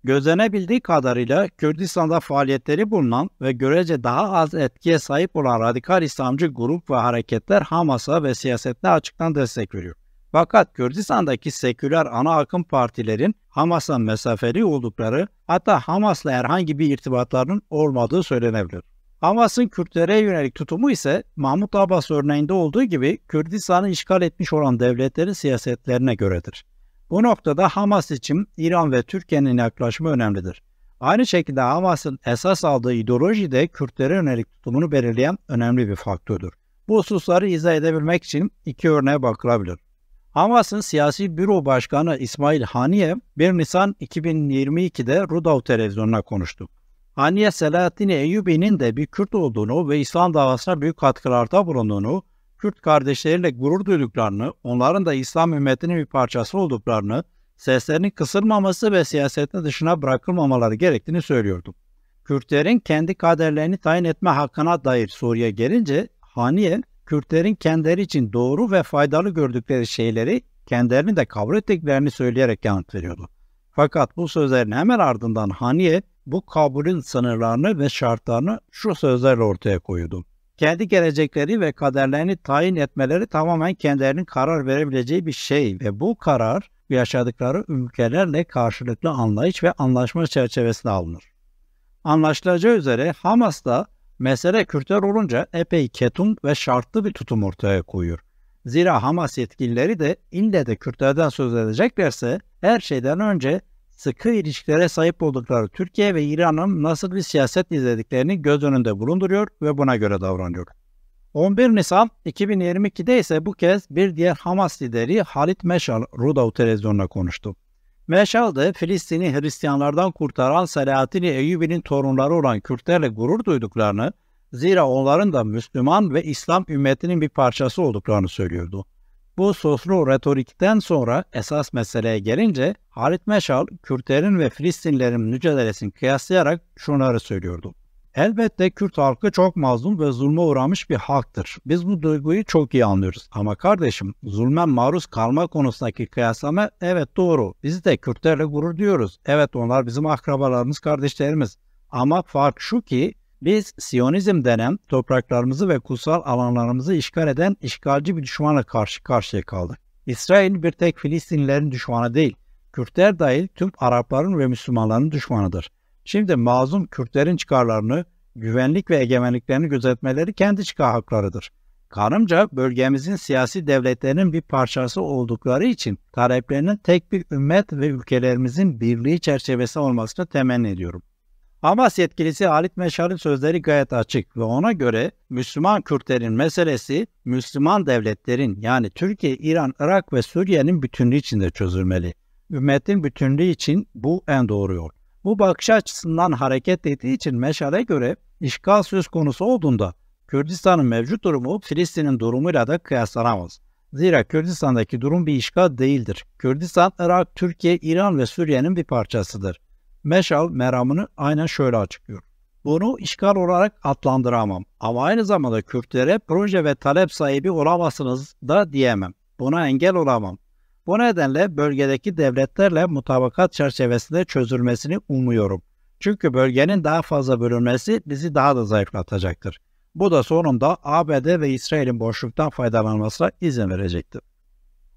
Gözlenebildiği kadarıyla Kürdistan'da faaliyetleri bulunan ve görece daha az etkiye sahip olan radikal İslamcı grup ve hareketler Hamas'a ve siyasetine açıktan destek veriyor. Fakat Kürdistan'daki seküler ana akım partilerin Hamas'a mesafeli oldukları hatta Hamas'la herhangi bir irtibatlarının olmadığı söylenebilir. Hamas'ın Kürtlere yönelik tutumu ise Mahmut Abbas örneğinde olduğu gibi Kürdistan'ı işgal etmiş olan devletlerin siyasetlerine göredir. Bu noktada Hamas için İran ve Türkiye'nin yaklaşımı önemlidir. Aynı şekilde Hamas'ın esas aldığı ideoloji de Kürtlere yönelik tutumunu belirleyen önemli bir faktördür. Bu hususları izah edebilmek için iki örneğe bakılabilir. Hamas'ın siyasi büro başkanı İsmail Haniye 1 Nisan 2022'de Rudav televizyonuna konuştu. Haniye Selahattin Eyyubi'nin de bir Kürt olduğunu ve İslam davasına büyük katkılarda bulunduğunu Kürt kardeşleriyle gurur duyduklarını, onların da İslam ümmetinin bir parçası olduklarını, seslerinin kısılmaması ve siyasetin dışına bırakılmamaları gerektiğini söylüyordum. Kürtlerin kendi kaderlerini tayin etme hakkına dair soruya gelince Haniye, Kürtlerin kendileri için doğru ve faydalı gördükleri şeyleri kendilerini de kabul ettiklerini söyleyerek yanıt veriyordu. Fakat bu sözlerin hemen ardından Haniye bu kabulün sınırlarını ve şartlarını şu sözlerle ortaya koyuyordu kendi gelecekleri ve kaderlerini tayin etmeleri tamamen kendilerinin karar verebileceği bir şey ve bu karar yaşadıkları ülkelerle karşılıklı anlayış ve anlaşma çerçevesinde alınır. Anlaşılacağı üzere Hamas da mesele Kürtler olunca epey ketum ve şartlı bir tutum ortaya koyuyor. Zira Hamas yetkilileri de ille de Kürtlerden söz edeceklerse her şeyden önce sıkı ilişkilere sahip oldukları Türkiye ve İran'ın nasıl bir siyaset izlediklerini göz önünde bulunduruyor ve buna göre davranıyor. 11 Nisan 2022'de ise bu kez bir diğer Hamas lideri Halit Meşal Rudav televizyonuna konuştu. Meşal da Filistin'i Hristiyanlardan kurtaran Selahattin Eyyubi'nin torunları olan Kürtlerle gurur duyduklarını, zira onların da Müslüman ve İslam ümmetinin bir parçası olduklarını söylüyordu. Bu soslu retorikten sonra esas meseleye gelince Halit Meşal, Kürtlerin ve Filistinlerin mücadelesini kıyaslayarak şunları söylüyordu. Elbette Kürt halkı çok mazlum ve zulme uğramış bir halktır. Biz bu duyguyu çok iyi anlıyoruz. Ama kardeşim zulmen maruz kalma konusundaki kıyaslama evet doğru. Biz de Kürtlerle gurur diyoruz. Evet onlar bizim akrabalarımız, kardeşlerimiz. Ama fark şu ki biz Siyonizm denen topraklarımızı ve kutsal alanlarımızı işgal eden işgalci bir düşmanla karşı karşıya kaldık. İsrail bir tek Filistinlilerin düşmanı değil, Kürtler dahil tüm Arapların ve Müslümanların düşmanıdır. Şimdi mazlum Kürtlerin çıkarlarını, güvenlik ve egemenliklerini gözetmeleri kendi çıkar haklarıdır. Kanımca bölgemizin siyasi devletlerinin bir parçası oldukları için taleplerinin tek bir ümmet ve ülkelerimizin birliği çerçevesi olmasını temenni ediyorum. Hamas yetkilisi Halit Meşar'ın sözleri gayet açık ve ona göre Müslüman Kürtlerin meselesi Müslüman devletlerin yani Türkiye, İran, Irak ve Suriye'nin bütünlüğü içinde çözülmeli. Ümmetin bütünlüğü için bu en doğru yol. Bu bakış açısından hareket ettiği için Meşar'a göre işgal söz konusu olduğunda Kürdistan'ın mevcut durumu Filistin'in durumuyla da kıyaslanamaz. Zira Kürdistan'daki durum bir işgal değildir. Kürdistan, Irak, Türkiye, İran ve Suriye'nin bir parçasıdır meşal meramını aynen şöyle açıklıyor. Bunu işgal olarak adlandıramam ama aynı zamanda Kürtlere proje ve talep sahibi olamazsınız da diyemem. Buna engel olamam. Bu nedenle bölgedeki devletlerle mutabakat çerçevesinde çözülmesini umuyorum. Çünkü bölgenin daha fazla bölünmesi bizi daha da zayıflatacaktır. Bu da sonunda ABD ve İsrail'in boşluktan faydalanmasına izin verecektir.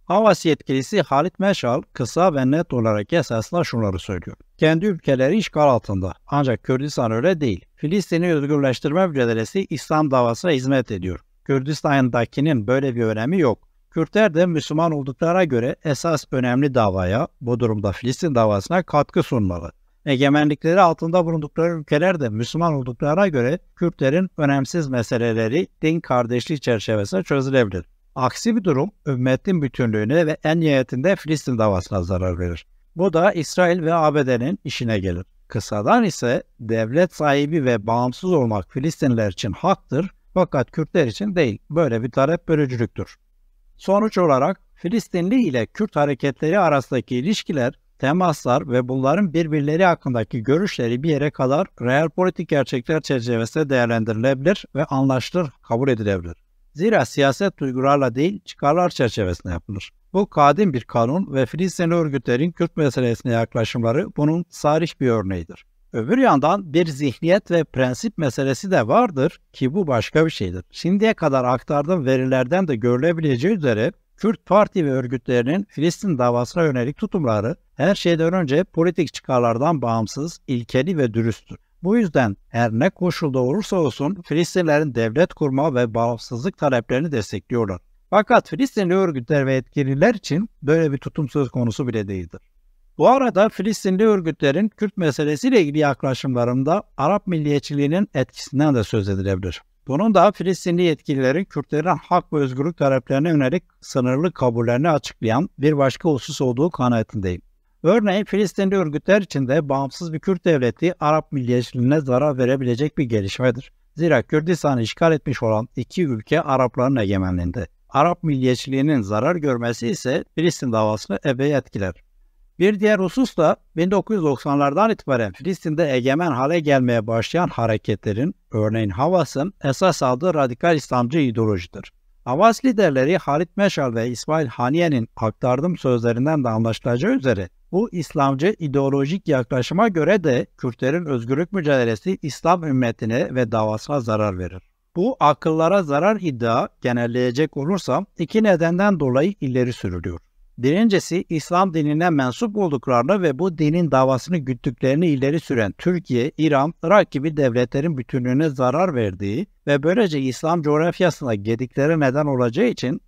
Havas yetkilisi Halit Meşal kısa ve net olarak esasla şunları söylüyor. Kendi ülkeleri işgal altında. Ancak Kürdistan öyle değil. Filistin'i özgürleştirme mücadelesi İslam davasına hizmet ediyor. Kürdistan'dakinin böyle bir önemi yok. Kürtler de Müslüman olduklarına göre esas önemli davaya, bu durumda Filistin davasına katkı sunmalı. Egemenlikleri altında bulundukları ülkeler de Müslüman olduklarına göre Kürtlerin önemsiz meseleleri din kardeşlik çerçevesinde çözülebilir. Aksi bir durum ümmetin bütünlüğüne ve en nihayetinde Filistin davasına zarar verir. Bu da İsrail ve ABD'nin işine gelir. Kısadan ise devlet sahibi ve bağımsız olmak Filistinler için haktır fakat Kürtler için değil. Böyle bir talep bölücülüktür. Sonuç olarak Filistinli ile Kürt hareketleri arasındaki ilişkiler, temaslar ve bunların birbirleri hakkındaki görüşleri bir yere kadar real politik gerçekler çerçevesinde değerlendirilebilir ve anlaşılır kabul edilebilir. Zira siyaset duygularla değil çıkarlar çerçevesinde yapılır. Bu kadim bir kanun ve Filistinli örgütlerin Kürt meselesine yaklaşımları bunun sarih bir örneğidir. Öbür yandan bir zihniyet ve prensip meselesi de vardır ki bu başka bir şeydir. Şimdiye kadar aktardığım verilerden de görülebileceği üzere Kürt parti ve örgütlerinin Filistin davasına yönelik tutumları her şeyden önce politik çıkarlardan bağımsız, ilkeli ve dürüsttür. Bu yüzden her ne koşulda olursa olsun Filistinlerin devlet kurma ve bağımsızlık taleplerini destekliyorlar. Fakat Filistinli örgütler ve yetkililer için böyle bir tutum söz konusu bile değildir. Bu arada Filistinli örgütlerin Kürt meselesiyle ilgili yaklaşımlarında Arap milliyetçiliğinin etkisinden de söz edilebilir. Bunun da Filistinli yetkililerin Kürtlerin hak ve özgürlük taleplerine yönelik sınırlı kabullerini açıklayan bir başka husus olduğu kanaatindeyim. Örneğin Filistinli örgütler içinde bağımsız bir Kürt devleti Arap milliyetçiliğine zarar verebilecek bir gelişmedir. Zira Kürdistan'ı işgal etmiş olan iki ülke Arapların egemenliğinde. Arap milliyetçiliğinin zarar görmesi ise Filistin davasını epey etkiler. Bir diğer husus da 1990'lardan itibaren Filistin'de egemen hale gelmeye başlayan hareketlerin, örneğin Havas'ın esas aldığı radikal İslamcı ideolojidir. Havas liderleri Halit Meşal ve İsmail Haniye'nin aktardığım sözlerinden de anlaşılacağı üzere bu İslamcı ideolojik yaklaşıma göre de Kürtlerin özgürlük mücadelesi İslam ümmetine ve davasına zarar verir. Bu akıllara zarar iddia genelleyecek olursam iki nedenden dolayı ileri sürülüyor. Birincisi İslam dinine mensup olduklarını ve bu dinin davasını güttüklerini ileri süren Türkiye, İran, Irak gibi devletlerin bütünlüğüne zarar verdiği ve böylece İslam coğrafyasına gedikleri neden olacağı için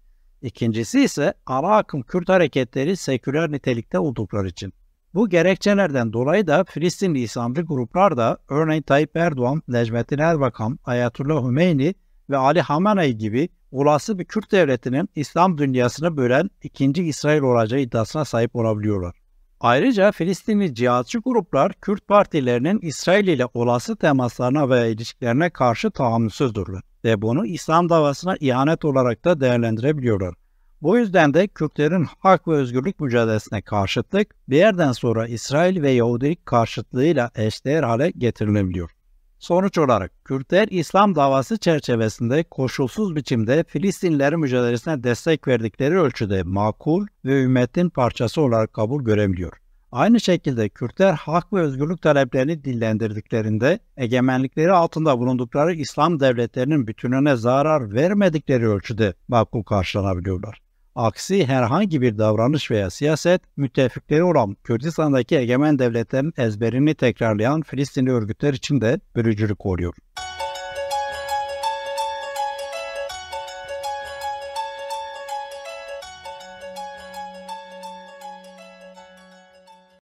İkincisi ise ara akım Kürt hareketleri seküler nitelikte oldukları için. Bu gerekçelerden dolayı da Filistinli İslamcı gruplar da örneğin Tayyip Erdoğan, Necmettin Erbakan, Ayatullah Hümeyni ve Ali Hamenay gibi olası bir Kürt devletinin İslam dünyasını bölen ikinci İsrail olacağı iddiasına sahip olabiliyorlar. Ayrıca Filistinli cihatçı gruplar Kürt partilerinin İsrail ile olası temaslarına ve ilişkilerine karşı tahammülsüzdürler ve bunu İslam davasına ihanet olarak da değerlendirebiliyorlar. Bu yüzden de Kürtlerin hak ve özgürlük mücadelesine karşıtlık bir yerden sonra İsrail ve Yahudilik karşıtlığıyla eşdeğer hale getirilebiliyor. Sonuç olarak Kürtler İslam davası çerçevesinde koşulsuz biçimde Filistinliler mücadelesine destek verdikleri ölçüde makul ve ümmetin parçası olarak kabul görebiliyor. Aynı şekilde Kürtler hak ve özgürlük taleplerini dillendirdiklerinde egemenlikleri altında bulundukları İslam devletlerinin bütününe zarar vermedikleri ölçüde makul karşılanabiliyorlar. Aksi herhangi bir davranış veya siyaset müttefikleri olan Kürdistan'daki egemen devletlerin ezberini tekrarlayan Filistinli örgütler için de bölücülük oluyor.